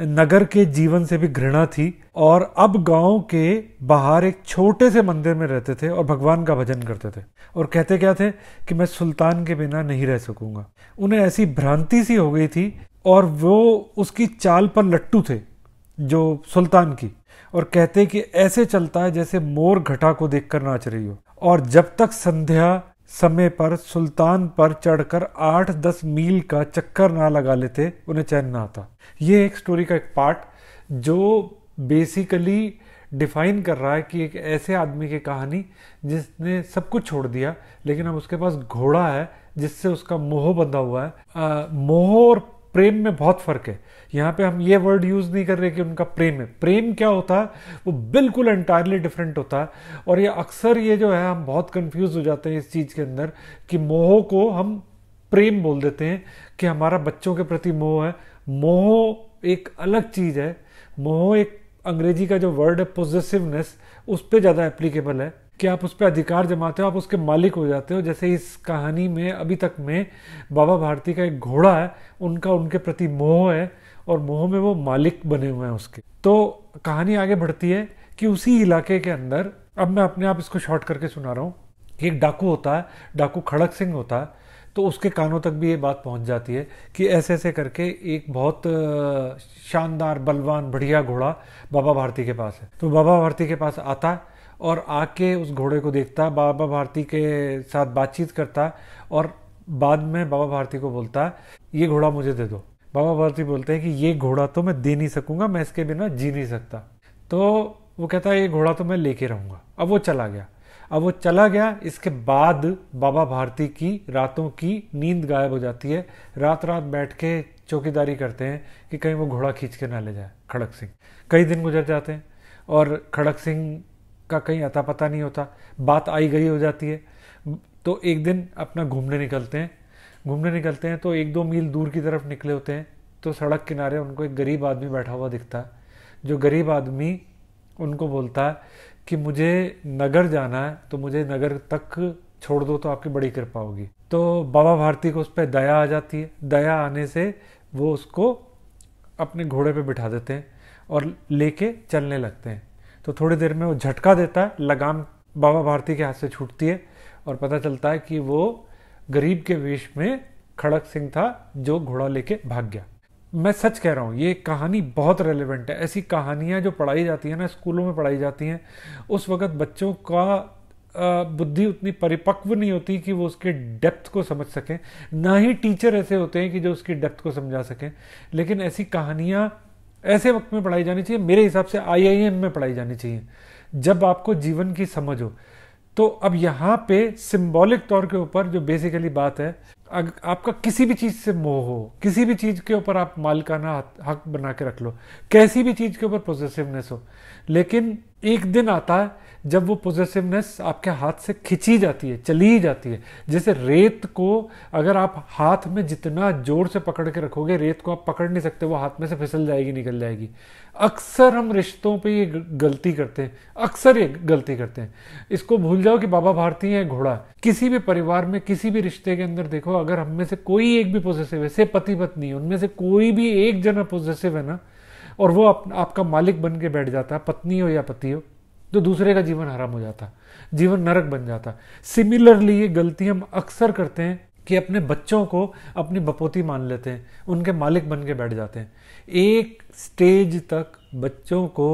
नगर के जीवन से भी घृणा थी और अब गांव के बाहर एक छोटे से मंदिर में रहते थे और भगवान का भजन करते थे और कहते क्या थे कि मैं सुल्तान के बिना नहीं रह सकूंगा उन्हें ऐसी भ्रांति सी हो गई थी और वो उसकी चाल पर लट्टू थे जो सुल्तान की और कहते कि ऐसे चलता है जैसे मोर घटा को देखकर नाच रही हो और जब तक संध्या समय पर सुल्तान पर चढ़कर आठ दस मील का चक्कर ना लगा लेते उन्हें चैन ना आता ये एक स्टोरी का एक पार्ट जो बेसिकली डिफाइन कर रहा है कि एक ऐसे आदमी की कहानी जिसने सब कुछ छोड़ दिया लेकिन अब उसके पास घोड़ा है जिससे उसका मोह बंधा हुआ है आ, मोह और प्रेम में बहुत फ़र्क है यहाँ पे हम ये वर्ड यूज़ नहीं कर रहे कि उनका प्रेम है प्रेम क्या होता है वो बिल्कुल एंटायरली डिफरेंट होता है और ये अक्सर ये जो है हम बहुत कंफ्यूज हो जाते हैं इस चीज़ के अंदर कि मोह को हम प्रेम बोल देते हैं कि हमारा बच्चों के प्रति मोह है मोह एक अलग चीज़ है मोह एक अंग्रेजी का जो वर्ड है पॉजिटिवनेस उस पर ज़्यादा एप्लीकेबल है कि आप उस पर अधिकार जमाते हो आप उसके मालिक हो जाते हो जैसे इस कहानी में अभी तक में बाबा भारती का एक घोड़ा है उनका उनके प्रति मोह है और मोह में वो मालिक बने हुए हैं उसके तो कहानी आगे बढ़ती है कि उसी इलाके के अंदर अब मैं अपने आप इसको शॉर्ट करके सुना रहा हूँ कि एक डाकू होता है डाकू खड़क सिंह होता है तो उसके कानों तक भी ये बात पहुंच जाती है कि ऐसे ऐसे करके एक बहुत शानदार बलवान बढ़िया घोड़ा बाबा भारती के पास है तो बाबा भारती के पास आता है और आके उस घोड़े को देखता बाबा भारती के साथ बातचीत करता और बाद में बाबा भारती को बोलता ये घोड़ा मुझे दे दो बाबा भारती बोलते हैं कि ये घोड़ा तो मैं दे नहीं सकूंगा मैं इसके बिना जी नहीं सकता तो वो कहता है ये घोड़ा तो मैं लेके रहूँगा अब वो चला गया अब वो चला गया इसके बाद बाबा भारती की रातों की नींद गायब हो जाती है रात रात बैठ के चौकीदारी करते हैं कि कहीं वो घोड़ा खींच के ना ले जाए खड़क सिंह कई दिन गुजर जाते हैं और खड़क सिंह का कहीं अता पता नहीं होता बात आई गई हो जाती है तो एक दिन अपना घूमने निकलते हैं घूमने निकलते हैं तो एक दो मील दूर की तरफ निकले होते हैं तो सड़क किनारे उनको एक गरीब आदमी बैठा हुआ दिखता है जो गरीब आदमी उनको बोलता है कि मुझे नगर जाना है तो मुझे नगर तक छोड़ दो तो आपकी बड़ी कृपा होगी तो बाबा भारती को उस पर दया आ जाती है दया आने से वो उसको अपने घोड़े पे बिठा देते हैं और लेके चलने लगते हैं तो थोड़ी देर में वो झटका देता है लगाम बाबा भारती के हाथ से छूटती है और पता चलता है कि वो गरीब के वेश में खड़क सिंह था जो घोड़ा लेके भाग गया मैं सच कह रहा हूँ ये कहानी बहुत रेलिवेंट है ऐसी कहानियाँ जो पढ़ाई जाती हैं ना स्कूलों में पढ़ाई जाती हैं उस वक्त बच्चों का बुद्धि उतनी परिपक्व नहीं होती कि वो उसके डेप्थ को समझ सकें ना ही टीचर ऐसे होते हैं कि जो उसकी डेप्थ को समझा सकें लेकिन ऐसी कहानियाँ ऐसे वक्त में पढ़ाई जानी चाहिए मेरे हिसाब से आईआईएम में पढ़ाई जानी चाहिए जब आपको जीवन की समझ हो तो अब यहाँ पे सिंबॉलिक तौर के ऊपर जो बेसिकली बात है आपका किसी भी चीज़ से मोह हो किसी भी चीज़ के ऊपर आप मालिकाना हक बना के रख लो कैसी भी चीज़ के ऊपर पॉजिटिवनेस हो लेकिन एक दिन आता है जब वो पॉजिटिवनेस आपके हाथ से खिंची जाती है चली जाती है जैसे रेत को अगर आप हाथ में जितना जोर से पकड़ के रखोगे रेत को आप पकड़ नहीं सकते वो हाथ में से फिसल जाएगी निकल जाएगी अक्सर हम रिश्तों पे ये गलती करते हैं अक्सर ये गलती करते हैं इसको भूल जाओ कि बाबा भारती है घोड़ा किसी भी परिवार में किसी भी रिश्ते के अंदर देखो अगर हम में से कोई एक भी पॉजिटिव है से पति पत्नी उनमें से कोई भी एक जना पॉजिटिव है ना और वो आप, आपका मालिक बन के बैठ जाता है पत्नी हो या पति हो तो दूसरे का जीवन हराम हो जाता जीवन नरक बन जाता सिमिलरली ये गलती हम अक्सर करते हैं कि अपने बच्चों को अपनी बपोती मान लेते हैं उनके मालिक बन के बैठ जाते हैं एक स्टेज तक बच्चों को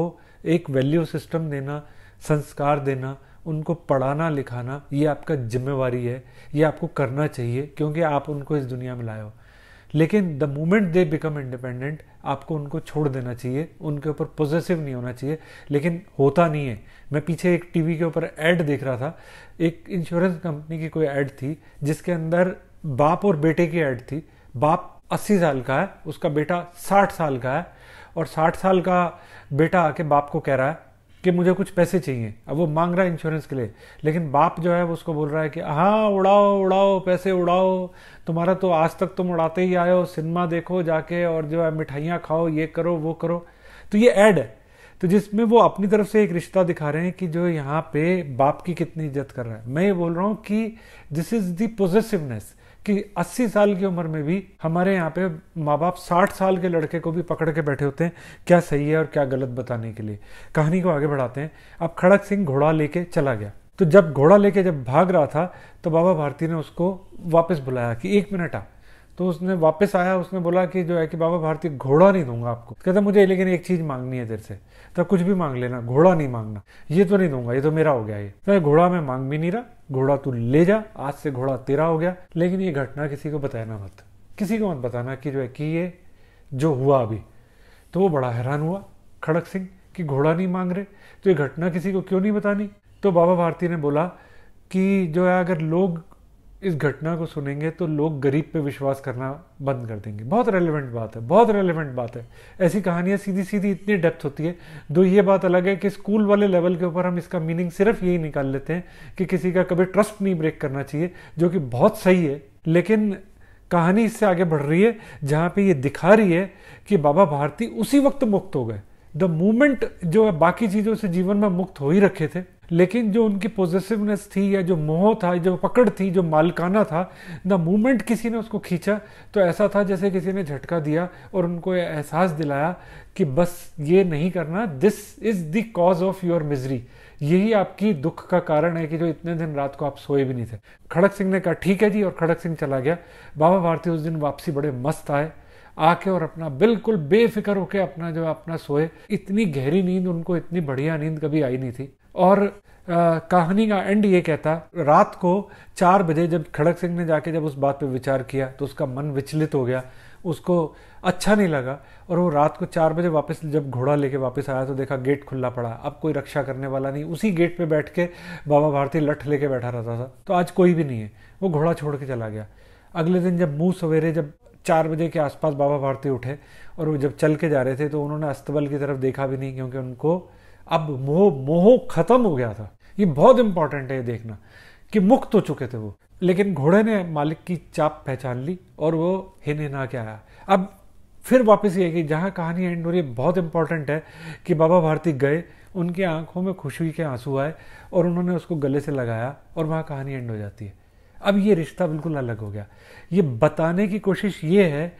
एक वैल्यू सिस्टम देना संस्कार देना उनको पढ़ाना लिखाना ये आपका जिम्मेवारी है ये आपको करना चाहिए क्योंकि आप उनको इस दुनिया में लाए हो लेकिन the moment they become independent आपको उनको छोड़ देना चाहिए उनके ऊपर पॉजिटिव नहीं होना चाहिए लेकिन होता नहीं है मैं पीछे एक टीवी के ऊपर ऐड देख रहा था एक इंश्योरेंस कंपनी की कोई ऐड थी जिसके अंदर बाप और बेटे की ऐड थी बाप अस्सी साल का है उसका बेटा साठ साल का है और साठ साल का बेटा आके बाप को कह रहा है कि मुझे कुछ पैसे चाहिए अब वो मांग रहा है इंश्योरेंस के लिए लेकिन बाप जो है वो उसको बोल रहा है कि हाँ उड़ाओ उड़ाओ पैसे उड़ाओ तुम्हारा तो आज तक तुम उड़ाते ही आए हो सिनेमा देखो जाके और जो है मिठाइयाँ खाओ ये करो वो करो तो ये ऐड है तो जिसमें वो अपनी तरफ से एक रिश्ता दिखा रहे हैं कि जो यहाँ पे बाप की कितनी इज्जत कर रहा है मैं ये बोल रहा हूँ कि दिस इज दी पॉजिटिवनेस कि 80 साल की उम्र में भी हमारे यहाँ पे माँ बाप 60 साल के लड़के को भी पकड़ के बैठे होते हैं क्या सही है और क्या गलत बताने के लिए कहानी को आगे बढ़ाते हैं अब खड़क सिंह घोड़ा लेके चला गया तो जब घोड़ा लेके जब भाग रहा था तो बाबा भारती ने उसको वापस बुलाया कि एक मिनट आ तो उसने वापस आया उसने बोला कि जो है कि बाबा भारती घोड़ा नहीं दूंगा आपको कहता मुझे लेकिन एक चीज़ मांगनी है तेरे से तो कुछ भी मांग लेना घोड़ा नहीं मांगना ये तो नहीं दूंगा ये तो मेरा हो गया ये तो घोड़ा मैं मांग भी नहीं रहा घोड़ा तू ले जा आज से घोड़ा तेरा हो गया लेकिन ये घटना किसी को बताना मत किसी को मत बताना कि जो है कि ये जो हुआ अभी तो वो बड़ा हैरान हुआ खड़क सिंह कि घोड़ा नहीं मांग रहे तो ये घटना किसी को क्यों नहीं बतानी तो बाबा भारती ने बोला कि जो है अगर लोग इस घटना को सुनेंगे तो लोग गरीब पे विश्वास करना बंद कर देंगे बहुत रेलिवेंट बात है बहुत रेलिवेंट बात है ऐसी कहानियाँ सीधी सीधी इतनी डेप्थ होती है दो ये बात अलग है कि स्कूल वाले लेवल के ऊपर हम इसका मीनिंग सिर्फ यही निकाल लेते हैं कि किसी का कभी ट्रस्ट नहीं ब्रेक करना चाहिए जो कि बहुत सही है लेकिन कहानी इससे आगे बढ़ रही है जहाँ पे ये दिखा रही है कि बाबा भारती उसी वक्त मुक्त हो गए द मूमेंट जो है बाकी चीज़ों से जीवन में मुक्त हो ही रखे थे लेकिन जो उनकी पॉजिटिवनेस थी या जो मोह था जो पकड़ थी जो मालकाना था द मोमेंट किसी ने उसको खींचा तो ऐसा था जैसे किसी ने झटका दिया और उनको एहसास दिलाया कि बस ये नहीं करना this is the cause of your misery यही आपकी दुख का कारण है कि जो इतने दिन रात को आप सोए भी नहीं थे खड़क सिंह ने कहा ठीक है जी और खड़क सिंह चला गया बाबा भारती उस दिन वापसी बड़े मस्त आए आके और अपना बिल्कुल बेफिक्र होके अपना जो अपना सोए इतनी गहरी नींद उनको इतनी बढ़िया नींद कभी आई नहीं थी और आ, कहानी का एंड ये कहता रात को चार बजे जब खड़क सिंह ने जाके जब उस बात पे विचार किया तो उसका मन विचलित हो गया उसको अच्छा नहीं लगा और वो रात को चार बजे वापस जब घोड़ा लेके वापस आया तो देखा गेट खुला पड़ा अब कोई रक्षा करने वाला नहीं उसी गेट पे बैठ के बाबा भारती लठ लेके बैठा रहता था तो आज कोई भी नहीं है वो घोड़ा छोड़ के चला गया अगले दिन जब मुँह सवेरे जब चार बजे के आसपास बाबा भारती उठे और वो जब चल के जा रहे थे तो उन्होंने अस्तबल की तरफ देखा भी नहीं क्योंकि उनको अब मोह मोह खत्म हो गया था ये बहुत इंपॉर्टेंट है ये देखना कि मुक्त हो चुके थे वो लेकिन घोड़े ने मालिक की चाप पहचान ली और वो हिन हिना के आया अब फिर वापस ये कि जहाँ कहानी एंड हो रही है बहुत इंपॉर्टेंट है कि बाबा भारती गए उनकी आंखों में खुशी के आंसू आए और उन्होंने उसको गले से लगाया और वहाँ कहानी एंड हो जाती है अब ये रिश्ता बिल्कुल अलग हो गया ये बताने की कोशिश ये है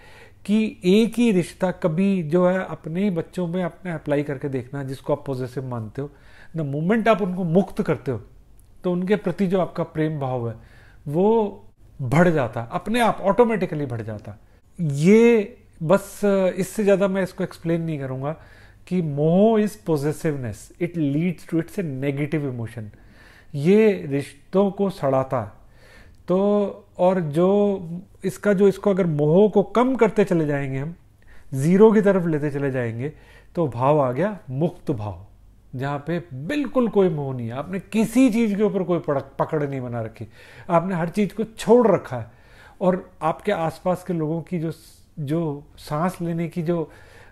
कि एक ही रिश्ता कभी जो है अपने ही बच्चों में अपने अप्लाई करके देखना जिसको आप पॉजिटिव मानते हो द मोमेंट आप उनको मुक्त करते हो तो उनके प्रति जो आपका प्रेम भाव है वो बढ़ जाता अपने आप ऑटोमेटिकली बढ़ जाता ये बस इससे ज़्यादा मैं इसको एक्सप्लेन नहीं करूंगा कि moh is positiveness it leads to it's a negative emotion ये रिश्तों को सड़ाता तो और जो इसका जो इसको अगर मोह को कम करते चले जाएंगे हम ज़ीरो की तरफ लेते चले जाएंगे तो भाव आ गया मुक्त भाव जहाँ पे बिल्कुल कोई मोह नहीं है आपने किसी चीज़ के ऊपर कोई पकड़ नहीं बना रखी आपने हर चीज़ को छोड़ रखा है और आपके आसपास के लोगों की जो जो सांस लेने की जो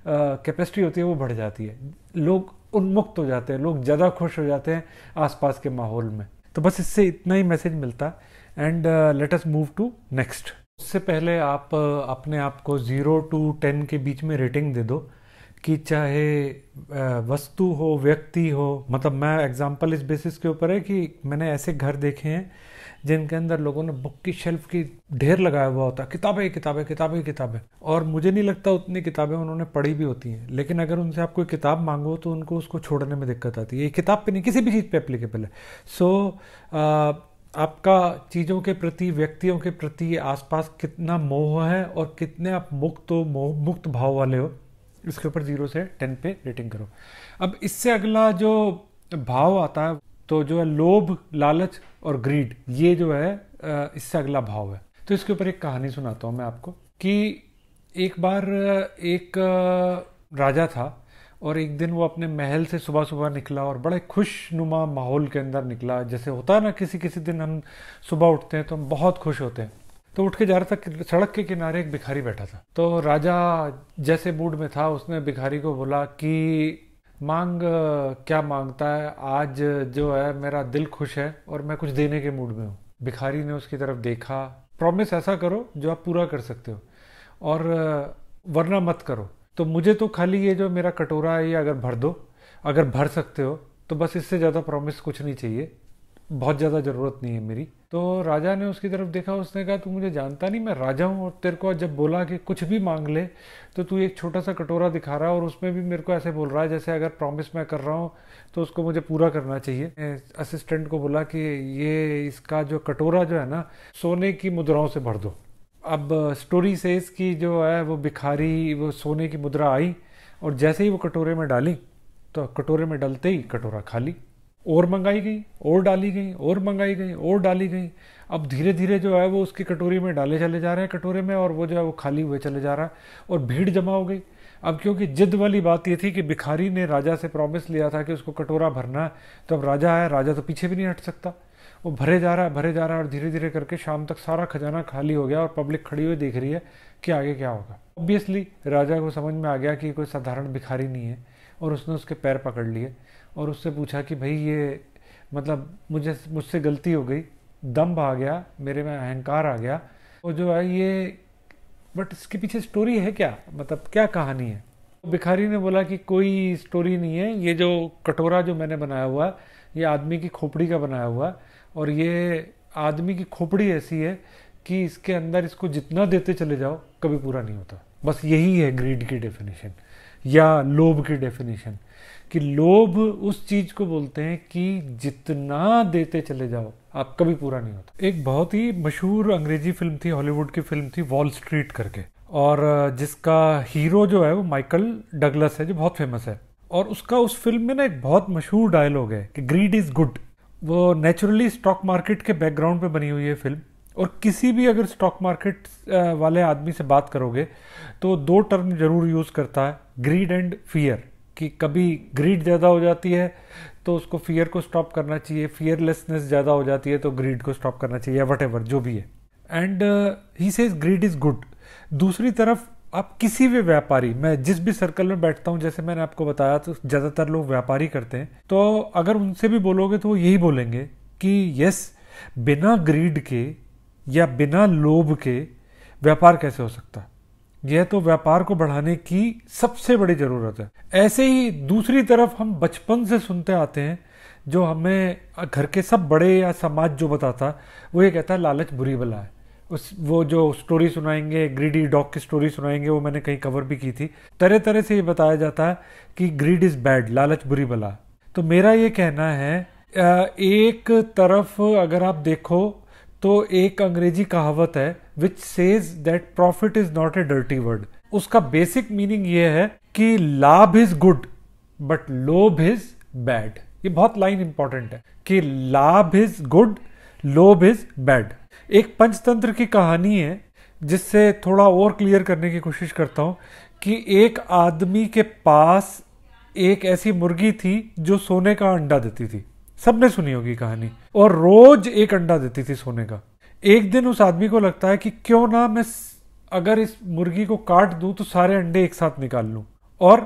कैपेसिटी होती है वो बढ़ जाती है लोग उन्मुक्त हो जाते हैं लोग ज़्यादा खुश हो जाते हैं आसपास के माहौल में तो बस इससे इतना ही मैसेज मिलता है and let us move to next उससे पहले आप uh, अपने आप को ज़ीरो टू टेन के बीच में रेटिंग दे दो कि चाहे uh, वस्तु हो व्यक्ति हो मतलब मैं एग्जांपल इस बेसिस के ऊपर है कि मैंने ऐसे घर देखे हैं जिनके अंदर लोगों ने बुक की शेल्फ की ढेर लगाया हुआ होता है किताबें किताबें किताबें किताबें और मुझे नहीं लगता उतनी किताबें उन्होंने पढ़ी भी होती हैं लेकिन अगर उनसे आप कोई किताब मांगो तो उनको उसको छोड़ने में दिक्कत आती है ये किताब पे नहीं किसी भी चीज़ पे एप्लीकेबल है सो so, uh, आपका चीज़ों के प्रति व्यक्तियों के प्रति आसपास कितना मोह है और कितने आप मुक्त हो मोह मुक्त भाव वाले हो इसके ऊपर जीरो से टेन पे रेटिंग करो अब इससे अगला जो भाव आता है तो जो है लोभ लालच और ग्रीड ये जो है इससे अगला भाव है तो इसके ऊपर एक कहानी सुनाता हूँ मैं आपको कि एक बार एक राजा था और एक दिन वो अपने महल से सुबह सुबह निकला और बड़े खुशनुमा माहौल के अंदर निकला जैसे होता है ना किसी किसी दिन हम सुबह उठते हैं तो हम बहुत खुश होते हैं तो उठ के जा रहा था सड़क के किनारे एक भिखारी बैठा था तो राजा जैसे मूड में था उसने भिखारी को बोला कि मांग क्या मांगता है आज जो है मेरा दिल खुश है और मैं कुछ देने के मूड में हूँ भिखारी ने उसकी तरफ देखा प्रॉमिस ऐसा करो जो आप पूरा कर सकते हो और वरना मत करो तो मुझे तो खाली ये जो मेरा कटोरा है ये अगर भर दो अगर भर सकते हो तो बस इससे ज़्यादा प्रॉमिस कुछ नहीं चाहिए बहुत ज़्यादा ज़रूरत नहीं है मेरी तो राजा ने उसकी तरफ देखा उसने कहा तू मुझे जानता नहीं मैं राजा हूँ और तेरे को जब बोला कि कुछ भी मांग ले तो तू एक छोटा सा कटोरा दिखा रहा है और उसमें भी मेरे को ऐसे बोल रहा है जैसे अगर प्रॉमिस मैं कर रहा हूँ तो उसको मुझे पूरा करना चाहिए असिस्टेंट को बोला कि ये इसका जो कटोरा जो है ना सोने की मुद्राओं से भर दो अब स्टोरी सेज की जो है वो भिखारी वो सोने की मुद्रा आई और जैसे ही वो कटोरे में डाली तो कटोरे में डलते ही कटोरा खाली और मंगाई गई और डाली गई और मंगाई गई और डाली गई अब धीरे धीरे जो है वो उसकी कटोरी में डाले चले जा रहे हैं कटोरे में और वो जो है वो खाली हुए चले जा रहा है और भीड़ जमा हो गई अब क्योंकि जिद वाली बात ये थी कि भिखारी ने राजा से प्रॉमिस लिया था कि उसको कटोरा भरना है तो अब राजा है राजा तो पीछे भी नहीं हट सकता वो भरे जा रहा है भरे जा रहा है और धीरे धीरे करके शाम तक सारा खजाना खाली हो गया और पब्लिक खड़ी हुई देख रही है कि आगे क्या होगा ऑब्वियसली राजा को समझ में आ गया कि कोई साधारण भिखारी नहीं है और उसने उसके पैर पकड़ लिए और उससे पूछा कि भाई ये मतलब मुझे मुझसे गलती हो गई दम्भ आ गया मेरे में अहंकार आ गया और जो है ये बट इसके पीछे स्टोरी है क्या मतलब क्या कहानी है तो भिखारी ने बोला कि कोई स्टोरी नहीं है ये जो कटोरा जो मैंने बनाया हुआ ये आदमी की खोपड़ी का बनाया हुआ और ये आदमी की खोपड़ी ऐसी है कि इसके अंदर इसको जितना देते चले जाओ कभी पूरा नहीं होता बस यही है ग्रीड की डेफिनेशन या लोभ की डेफिनेशन कि लोभ उस चीज को बोलते हैं कि जितना देते चले जाओ आप कभी पूरा नहीं होता एक बहुत ही मशहूर अंग्रेजी फिल्म थी हॉलीवुड की फिल्म थी वॉल स्ट्रीट करके और जिसका हीरो जो है वो माइकल डगलस है जो बहुत फेमस है और उसका उस फिल्म में ना एक बहुत मशहूर डायलॉग है कि ग्रीड इज गुड वो नेचुरली स्टॉक मार्केट के बैकग्राउंड पे बनी हुई है फिल्म और किसी भी अगर स्टॉक मार्केट वाले आदमी से बात करोगे तो दो टर्म जरूर यूज़ करता है ग्रीड एंड फियर कि कभी ग्रीड ज़्यादा हो जाती है तो उसको फियर को स्टॉप करना चाहिए फियरलेसनेस ज़्यादा हो जाती है तो ग्रीड को स्टॉप करना चाहिए या वट एवर जो भी है and he says greed is good दूसरी तरफ आप किसी भी व्यापारी मैं जिस भी सर्कल में बैठता हूँ जैसे मैंने आपको बताया तो ज़्यादातर लोग व्यापारी करते हैं तो अगर उनसे भी बोलोगे तो वो यही बोलेंगे कि यस बिना ग्रीड के या बिना लोभ के व्यापार कैसे हो सकता है यह तो व्यापार को बढ़ाने की सबसे बड़ी ज़रूरत है ऐसे ही दूसरी तरफ हम बचपन से सुनते आते हैं जो हमें घर के सब बड़े या समाज जो बताता वो ये कहता है लालच बुरी बला है उस वो जो स्टोरी सुनाएंगे ग्रीडी डॉग की स्टोरी सुनाएंगे वो मैंने कहीं कवर भी की थी तरह तरह से ये बताया जाता है कि ग्रीड इज़ बैड लालच बुरी बला तो मेरा ये कहना है एक तरफ अगर आप देखो तो एक अंग्रेजी कहावत है which says that profit is not a dirty word उसका बेसिक मीनिंग ये है कि labh is good but lobh is bad ये बहुत लाइन इंपॉर्टेंट है कि labh is good lobh is bad एक पंचतंत्र की कहानी है जिससे थोड़ा और क्लियर करने की कोशिश करता हूँ कि एक आदमी के पास एक ऐसी मुर्गी थी जो सोने का अंडा देती थी सबने सुनी होगी कहानी और रोज एक अंडा देती थी सोने का एक दिन उस आदमी को लगता है कि क्यों ना मैं अगर इस मुर्गी को काट दूं तो सारे अंडे एक साथ निकाल लूं और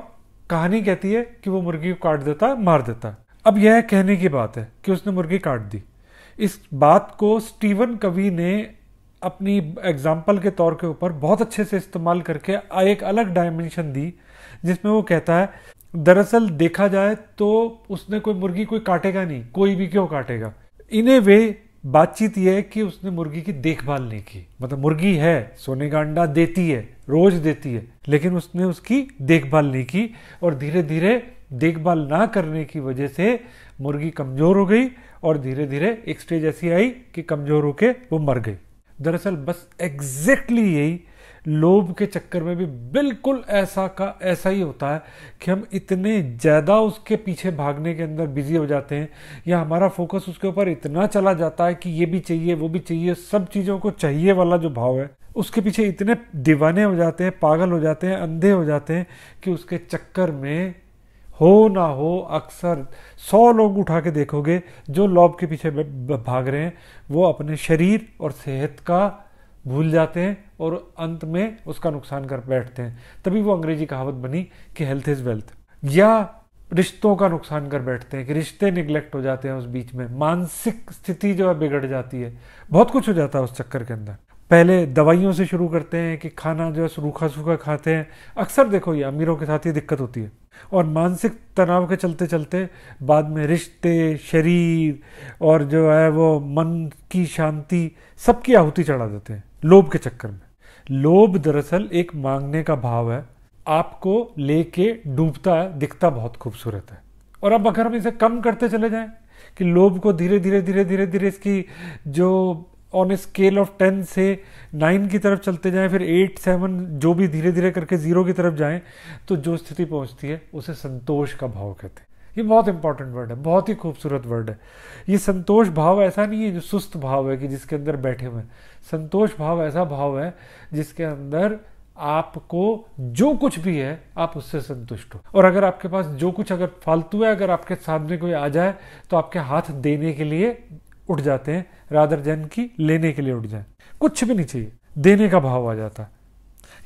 कहानी कहती है कि वो मुर्गी को काट देता है मार देता है अब यह कहने की बात है कि उसने मुर्गी काट दी इस बात को स्टीवन कवि ने अपनी एग्जाम्पल के तौर के ऊपर बहुत अच्छे से इस्तेमाल करके एक अलग डायमेंशन दी जिसमें वो कहता है दरअसल देखा जाए तो उसने कोई मुर्गी कोई काटेगा नहीं कोई भी क्यों काटेगा इन्हें वे बातचीत यह है कि उसने मुर्गी की देखभाल नहीं की मतलब मुर्गी है सोने का अंडा देती है रोज देती है लेकिन उसने उसकी देखभाल नहीं की और धीरे धीरे देखभाल ना करने की वजह से मुर्गी कमजोर हो गई और धीरे धीरे एक स्टेज ऐसी आई कि कमजोर होके वो मर गई दरअसल बस एग्जैक्टली यही लोभ के चक्कर में भी बिल्कुल ऐसा का ऐसा ही होता है कि हम इतने ज़्यादा उसके पीछे भागने के अंदर बिजी हो जाते हैं या हमारा फोकस उसके ऊपर इतना चला जाता है कि ये भी चाहिए वो भी चाहिए सब चीज़ों को चाहिए वाला जो भाव है उसके पीछे इतने दीवाने हो जाते हैं पागल हो जाते हैं अंधे हो जाते हैं कि उसके चक्कर में हो ना हो अक्सर सौ लोग उठा के देखोगे जो लॉब के पीछे भाग रहे हैं वो अपने शरीर और सेहत का भूल जाते हैं और अंत में उसका नुकसान कर बैठते हैं तभी वो अंग्रेजी कहावत बनी कि हेल्थ इज़ वेल्थ या रिश्तों का नुकसान कर बैठते हैं कि रिश्ते निग्लेक्ट हो जाते हैं उस बीच में मानसिक स्थिति जो है बिगड़ जाती है बहुत कुछ हो जाता है उस चक्कर के अंदर पहले दवाइयों से शुरू करते हैं कि खाना जो है रूखा सूखा खाते हैं अक्सर देखो ये अमीरों के साथ ये दिक्कत होती है और मानसिक तनाव के चलते चलते बाद में रिश्ते शरीर और जो है वो मन की शांति सबकी आहुति चढ़ा देते हैं लोभ के चक्कर में लोभ दरअसल एक मांगने का भाव है आपको लेके डूबता है दिखता बहुत खूबसूरत है और अब अगर हम इसे कम करते चले जाएं कि लोभ को धीरे धीरे धीरे धीरे धीरे इसकी जो on a scale of ten से नाइन की तरफ चलते जाएं फिर एट सेवन जो भी धीरे धीरे करके ज़ीरो की तरफ जाएं तो जो स्थिति पहुंचती है उसे संतोष का भाव कहते हैं ये बहुत इंपॉर्टेंट वर्ड है बहुत ही खूबसूरत वर्ड है ये संतोष भाव ऐसा नहीं है जो सुस्त भाव है कि जिसके अंदर बैठे हुए हैं संतोष भाव ऐसा भाव है जिसके अंदर आपको जो कुछ भी है आप उससे संतुष्ट हो और अगर आपके पास जो कुछ अगर फालतू है अगर आपके सामने कोई आ जाए तो आपके हाथ देने के लिए उठ जाते हैं राधर जैन की लेने के लिए उठ जाए कुछ भी नहीं चाहिए देने का भाव आ जाता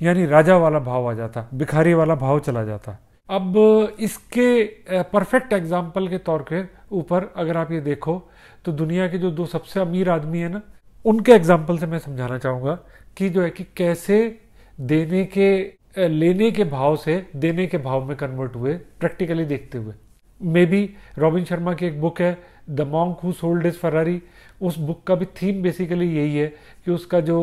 यानी राजा वाला भाव आ जाता भिखारी वाला भाव चला जाता अब इसके परफेक्ट एग्जाम्पल के तौर के ऊपर अगर आप ये देखो तो दुनिया के जो दो सबसे अमीर आदमी है ना उनके एग्जाम्पल से मैं समझाना चाहूंगा कि जो है कि कैसे देने के लेने के भाव से देने के भाव में कन्वर्ट हुए प्रैक्टिकली देखते हुए मे बी रॉबिन शर्मा की एक बुक है the monk who sold his Ferrari उस बुक का भी थीम बेसिकली यही है कि उसका जो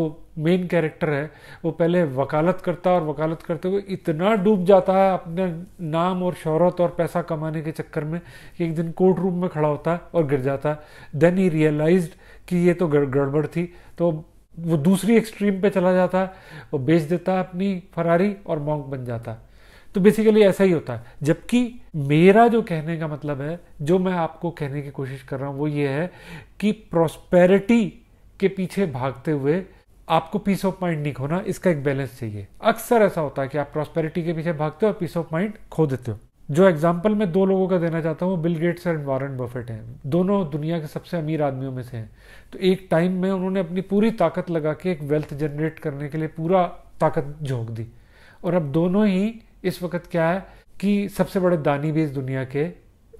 मेन कैरेक्टर है वो पहले वकालत करता और वकालत करते हुए इतना डूब जाता है अपने नाम और शहरत और पैसा कमाने के चक्कर में कि एक दिन कोर्ट रूम में खड़ा होता है और गिर जाता है देन ही रियलाइज कि ये तो गड़बड़ थी तो वो दूसरी एक्सट्रीम पे चला जाता है वो बेच देता है अपनी फरारी और मॉन्क बन जाता है तो बेसिकली ऐसा ही होता है जबकि मेरा जो कहने का मतलब है जो मैं आपको कहने की कोशिश कर रहा हूं वो ये है कि प्रॉस्पेरिटी के पीछे भागते हुए आपको पीस ऑफ माइंड नहीं खोना इसका एक बैलेंस चाहिए अक्सर ऐसा होता है कि आप प्रॉस्पेरिटी के पीछे भागते हो और पीस ऑफ माइंड खो देते हो जो एग्जाम्पल मैं दो लोगों का देना चाहता हूँ Bill Gates and Warren Buffett हैं दोनों दुनिया के सबसे अमीर आदमियों में से हैं तो एक टाइम में उन्होंने अपनी पूरी ताकत लगा के एक वेल्थ जनरेट करने के लिए पूरा ताकत झोंक दी और अब दोनों ही इस वक्त क्या है कि सबसे बड़े दानी भी इस दुनिया के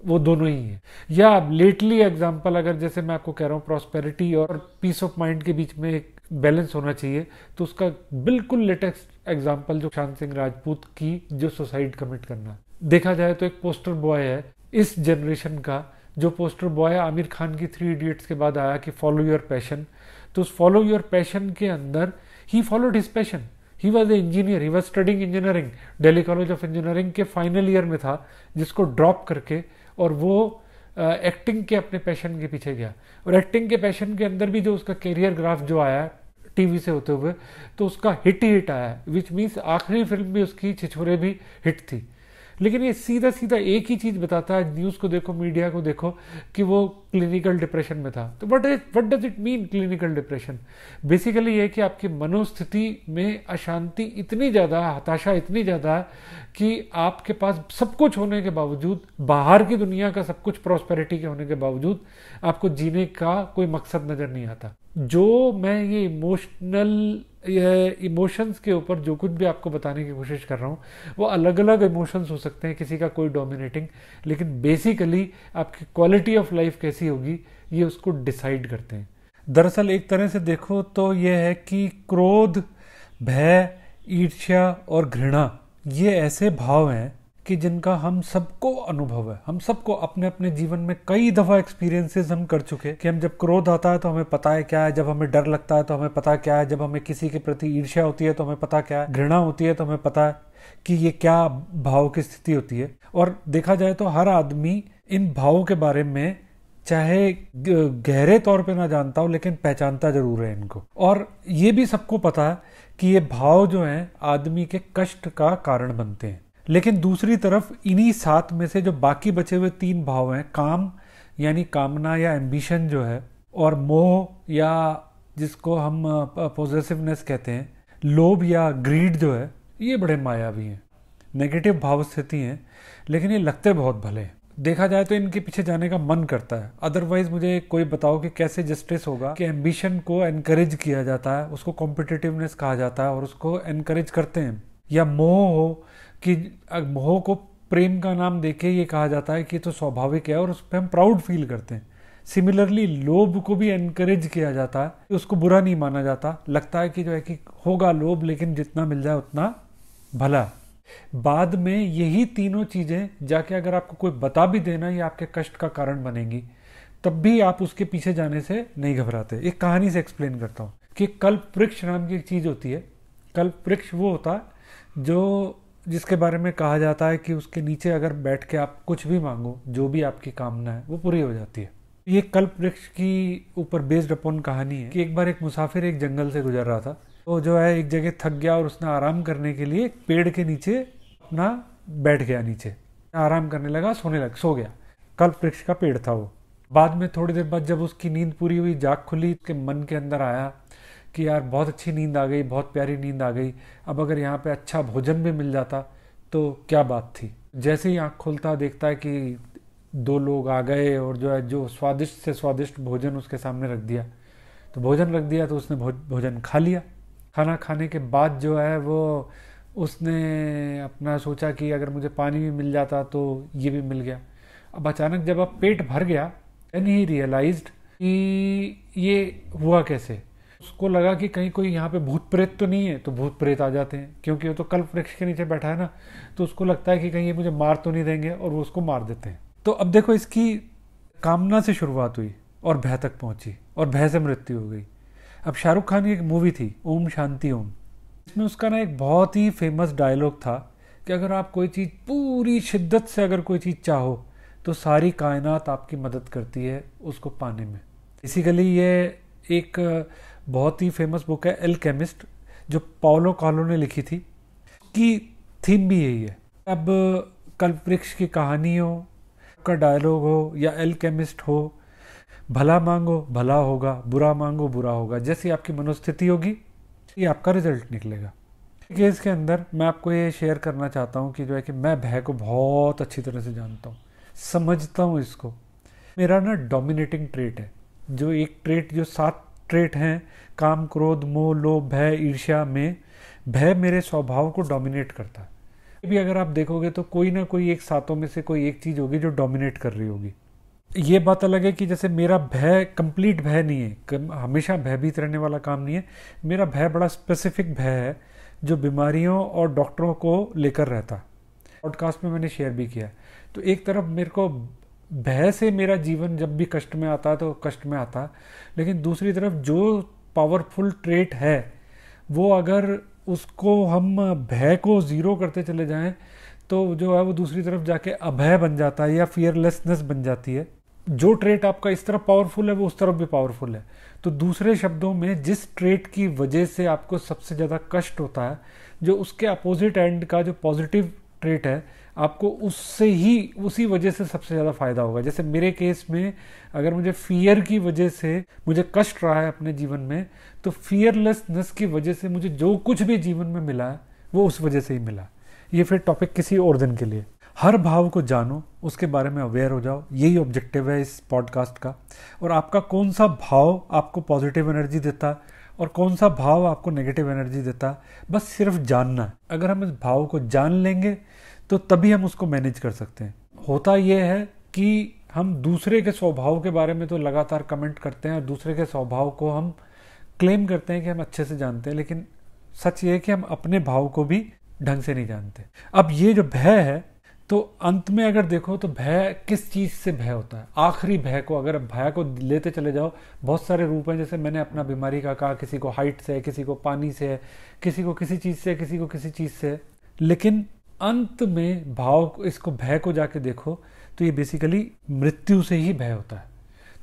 वो दोनों ही हैं या अब लेटली एग्जाम्पल अगर जैसे मैं आपको कह रहा हूँ प्रॉस्पेरिटी और पीस ऑफ माइंड के बीच में एक बैलेंस होना चाहिए तो उसका बिल्कुल लेटेस्ट एग्जाम्पल जो शांत सिंह राजपूत की जो सुसाइड कमिट करना देखा जाए तो एक पोस्टर बॉय है इस जनरेशन का जो पोस्टर बॉय आमिर खान की थ्री इडियट्स के बाद आया कि फॉलो योर पैशन तो उस फॉलो योर पैशन के अंदर ही फॉलोड हिज पैशन ही वॉज ए इंजीनियर ही was studying engineering Delhi college of engineering के फाइनल ईयर में था जिसको ड्रॉप करके और वो एक्टिंग uh, के अपने पैशन के पीछे गया और एक्टिंग के पैशन के अंदर भी जो उसका करियर ग्राफ जो आया है टीवी से होते हुए तो उसका हिट ही हिट आया विच मीन्स आखिरी फिल्म भी उसकी छिछुरे भी हिट थी लेकिन ये सीधा सीधा एक ही चीज़ बताता है न्यूज़ को देखो मीडिया को देखो कि वो क्लिनिकल डिप्रेशन में था तो what is what does it mean clinical depression basically ये कि आपकी मनोस्थिति में अशांति इतनी ज़्यादा हताशा इतनी ज़्यादा कि आपके पास सब कुछ होने के बावजूद बाहर की दुनिया का सब कुछ प्रॉस्पेरिटी के होने के बावजूद आपको जीने का कोई मकसद नज़र नहीं आता जो मैं ये इमोशनल इमोशंस के ऊपर जो कुछ भी आपको बताने की कोशिश कर रहा हूँ वो अलग अलग इमोशंस हो सकते हैं किसी का कोई डोमिनेटिंग लेकिन बेसिकली आपकी क्वालिटी ऑफ लाइफ कैसी होगी ये उसको डिसाइड करते हैं दरअसल एक तरह से देखो तो ये है कि क्रोध भय ईर्ष्या और घृणा ये ऐसे भाव हैं कि जिनका हम सबको अनुभव है हम सबको अपने अपने जीवन में कई दफ़ा एक्सपीरियंसेस हम कर चुके कि हम जब क्रोध आता है तो हमें पता है क्या है जब हमें डर लगता है तो हमें पता क्या है जब हमें किसी के प्रति ईर्ष्या होती है तो हमें पता क्या है घृणा होती है तो हमें पता है कि ये क्या भाव की स्थिति होती है और देखा जाए तो हर आदमी इन भावों के बारे में चाहे गहरे तौर पे ना जानता हो लेकिन पहचानता जरूर है इनको और ये भी सबको पता है कि ये भाव जो हैं आदमी के कष्ट का कारण बनते हैं लेकिन दूसरी तरफ इन्हीं सात में से जो बाकी बचे हुए तीन भाव हैं काम यानी कामना या एम्बिशन जो है और मोह या जिसको हम पॉजिटिवनेस कहते हैं लोभ या ग्रीड जो है ये बड़े मायावी हैं नेगेटिव भाव स्थिति हैं लेकिन ये लगते बहुत भले हैं देखा जाए तो इनके पीछे जाने का मन करता है अदरवाइज मुझे कोई बताओ कि कैसे जस्टिस होगा कि एम्बिशन को एनकरेज किया जाता है उसको कॉम्पिटिटिवनेस कहा जाता है और उसको एनकरेज करते हैं या मोह हो कि मोह को प्रेम का नाम देके ये कहा जाता है कि तो स्वाभाविक है और उस पर हम प्राउड फील करते हैं सिमिलरली लोभ को भी एनकरेज किया जाता है उसको बुरा नहीं माना जाता लगता है कि जो है कि होगा लोभ लेकिन जितना मिल जाए उतना भला बाद में यही तीनों चीज़ें जाके अगर आपको कोई बता भी देना ये आपके कष्ट का कारण बनेगी तब भी आप उसके पीछे जाने से नहीं घबराते एक कहानी से एक्सप्लेन करता हूँ कि कल्प वृक्ष नाम की एक चीज़ होती है कल्प वृक्ष वो होता है जो जिसके बारे में कहा जाता है कि उसके नीचे अगर बैठ के आप कुछ भी मांगो जो भी आपकी कामना है वो पूरी हो जाती है ये कल्प वृक्ष की ऊपर बेस्ड अपॉन कहानी है कि एक बार एक मुसाफिर एक जंगल से गुजर रहा था तो जो है एक जगह थक गया और उसने आराम करने के लिए एक पेड़ के नीचे अपना बैठ गया नीचे आराम करने लगा सोने लग सो गया कल्प वृक्ष का पेड़ था वो बाद में थोड़ी देर बाद जब उसकी नींद पूरी हुई जाग खुली उसके मन के अंदर आया कि यार बहुत अच्छी नींद आ गई बहुत प्यारी नींद आ गई अब अगर यहाँ पे अच्छा भोजन भी मिल जाता तो क्या बात थी जैसे ही आँख खुलता देखता है कि दो लोग आ गए और जो है जो स्वादिष्ट से स्वादिष्ट भोजन उसके सामने रख दिया तो भोजन रख दिया तो उसने भोजन खा लिया खाना खाने के बाद जो है वो उसने अपना सोचा कि अगर मुझे पानी भी मिल जाता तो ये भी मिल गया अब अचानक जब अब पेट भर गया एन ही रियलाइज्ड कि ये हुआ कैसे उसको लगा कि कहीं कोई यहाँ पे भूत प्रेत तो नहीं है तो भूत प्रेत आ जाते हैं क्योंकि वो तो कल्प वृक्ष के नीचे बैठा है ना तो उसको लगता है कि कहीं ये मुझे मार तो नहीं देंगे और वो उसको मार देते हैं तो अब देखो इसकी कामना से शुरुआत हुई और भय तक पहुंची और भय से मृत्यु हो गई अब शाहरुख खान की एक मूवी थी ओम शांति ओम इसमें उसका ना एक बहुत ही फेमस डायलॉग था कि अगर आप कोई चीज़ पूरी शिद्दत से अगर कोई चीज़ चाहो तो सारी कायनात आपकी मदद करती है उसको पाने में बेसिकली ये एक बहुत ही फेमस बुक है एल केमिस्ट जो पाओलो कॉलो ने लिखी थी की थीम भी यही है अब कल्प वृक्ष की कहानी हो का डायलॉग हो या एल केमिस्ट हो भला मांगो भला होगा बुरा मांगो बुरा होगा जैसी आपकी मनोस्थिति होगी ये आपका रिजल्ट निकलेगा केस के अंदर मैं आपको ये शेयर करना चाहता हूँ कि जो है कि मैं भय को बहुत अच्छी तरह से जानता हूँ समझता हूँ इसको मेरा ना डोमिनेटिंग ट्रेट है जो एक ट्रेट जो सात सबस्ट्रेट हैं काम क्रोध मोह लोभ भय ईर्ष्या में भय मेरे स्वभाव को डोमिनेट करता है भी अगर आप देखोगे तो कोई ना कोई एक सातों में से कोई एक चीज़ होगी जो डोमिनेट कर रही होगी ये बात अलग है कि जैसे मेरा भय कंप्लीट भय नहीं है हमेशा भयभीत रहने वाला काम नहीं है मेरा भय बड़ा स्पेसिफिक भय है जो बीमारियों और डॉक्टरों को लेकर रहता पॉडकास्ट में मैंने शेयर भी किया तो एक तरफ मेरे को भय से मेरा जीवन जब भी कष्ट में आता है तो कष्ट में आता लेकिन दूसरी तरफ जो पावरफुल ट्रेट है वो अगर उसको हम भय को ज़ीरो करते चले जाएं तो जो है वो दूसरी तरफ जाके अभय बन जाता है या फियरलेसनेस बन जाती है जो ट्रेट आपका इस तरफ पावरफुल है वो उस तरफ भी पावरफुल है तो दूसरे शब्दों में जिस ट्रेट की वजह से आपको सबसे ज़्यादा कष्ट होता है जो उसके अपोजिट एंड का जो पॉजिटिव ट्रेट है आपको उससे ही उसी वजह से सबसे ज़्यादा फ़ायदा होगा जैसे मेरे केस में अगर मुझे फियर की वजह से मुझे कष्ट रहा है अपने जीवन में तो फियरलेसनेस की वजह से मुझे जो कुछ भी जीवन में मिला वो उस वजह से ही मिला ये फिर टॉपिक किसी और दिन के लिए हर भाव को जानो उसके बारे में अवेयर हो जाओ यही ऑब्जेक्टिव है इस पॉडकास्ट का और आपका कौन सा भाव आपको पॉजिटिव एनर्जी देता और कौन सा भाव आपको नेगेटिव एनर्जी देता बस सिर्फ जानना अगर हम इस भाव को जान लेंगे तो तभी हम उसको मैनेज कर सकते हैं होता यह है कि हम दूसरे के स्वभाव के बारे में तो लगातार कमेंट करते हैं और दूसरे के स्वभाव को हम क्लेम करते हैं कि हम अच्छे से जानते हैं लेकिन सच ये है कि हम अपने भाव को भी ढंग से नहीं जानते अब ये जो भय है तो अंत में अगर देखो तो भय किस चीज़ से भय होता है आखिरी भय को अगर भय को लेते चले जाओ बहुत सारे रूप हैं जैसे मैंने अपना बीमारी का कहा किसी को हाइट से किसी को पानी से किसी को किसी चीज़ से किसी को किसी चीज़ से लेकिन अंत में भाव को इसको भय को जाके देखो तो ये बेसिकली मृत्यु से ही भय होता है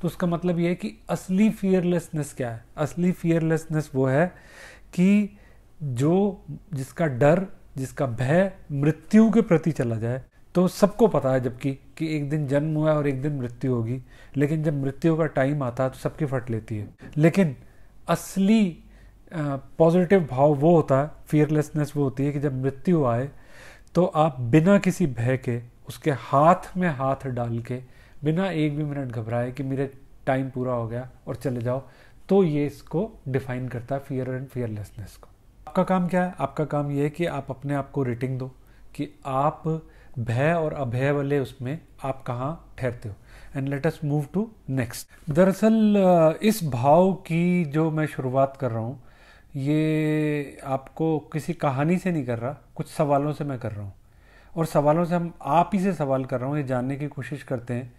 तो उसका मतलब ये है कि असली फियरलेसनेस क्या है असली फियरलेसनेस वो है कि जो जिसका डर जिसका भय मृत्यु के प्रति चला जाए तो सबको पता है जबकि कि एक दिन जन्म हुआ और एक दिन मृत्यु होगी लेकिन जब मृत्यु का टाइम आता है तो सबकी फट लेती है लेकिन असली पॉजिटिव भाव वो होता है फियरलेसनेस वो होती है कि जब मृत्यु आए तो आप बिना किसी भय के उसके हाथ में हाथ डाल के बिना एक भी मिनट घबराए कि मेरे टाइम पूरा हो गया और चले जाओ तो ये इसको डिफाइन करता है फियर एंड फियरलेसनेस को आपका काम क्या है आपका काम ये है कि आप अपने आप को रेटिंग दो कि आप भय और अभय वाले उसमें आप कहाँ ठहरते हो and let us move to next दरअसल इस भाव की जो मैं शुरुआत कर रहा हूँ ये आपको किसी कहानी से नहीं कर रहा कुछ सवालों से मैं कर रहा हूँ और सवालों से हम आप ही से सवाल कर रहा हूँ ये जानने की कोशिश करते हैं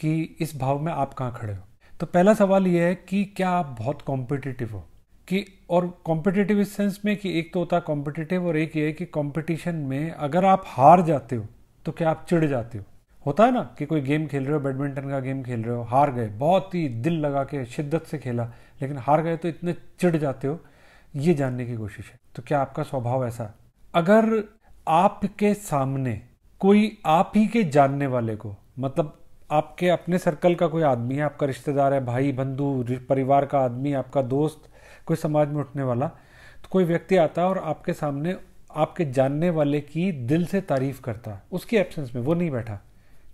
कि इस भाव में आप कहाँ खड़े हो तो पहला सवाल ये है कि क्या आप बहुत कॉम्पिटिटिव हो कि और कॉम्पिटिटिव इस सेंस में कि एक तो होता है कॉम्पिटिटिव और एक ये है कि कॉम्पिटिशन में अगर आप हार जाते हो तो क्या आप चिढ़ जाते हो होता है ना कि कोई गेम खेल रहे हो बैडमिंटन का गेम खेल रहे हो हार गए बहुत ही दिल लगा के शिद्दत से खेला लेकिन हार गए तो इतने चिढ़ जाते हो ये जानने की कोशिश है तो क्या आपका स्वभाव ऐसा अगर आपके सामने कोई आप ही के जानने वाले को मतलब आपके अपने सर्कल का कोई आदमी है आपका रिश्तेदार है भाई बंधु परिवार का आदमी आपका दोस्त कोई समाज में उठने वाला तो कोई व्यक्ति आता है और आपके सामने आपके जानने वाले की दिल से तारीफ करता है उसकी एब्सेंस में वो नहीं बैठा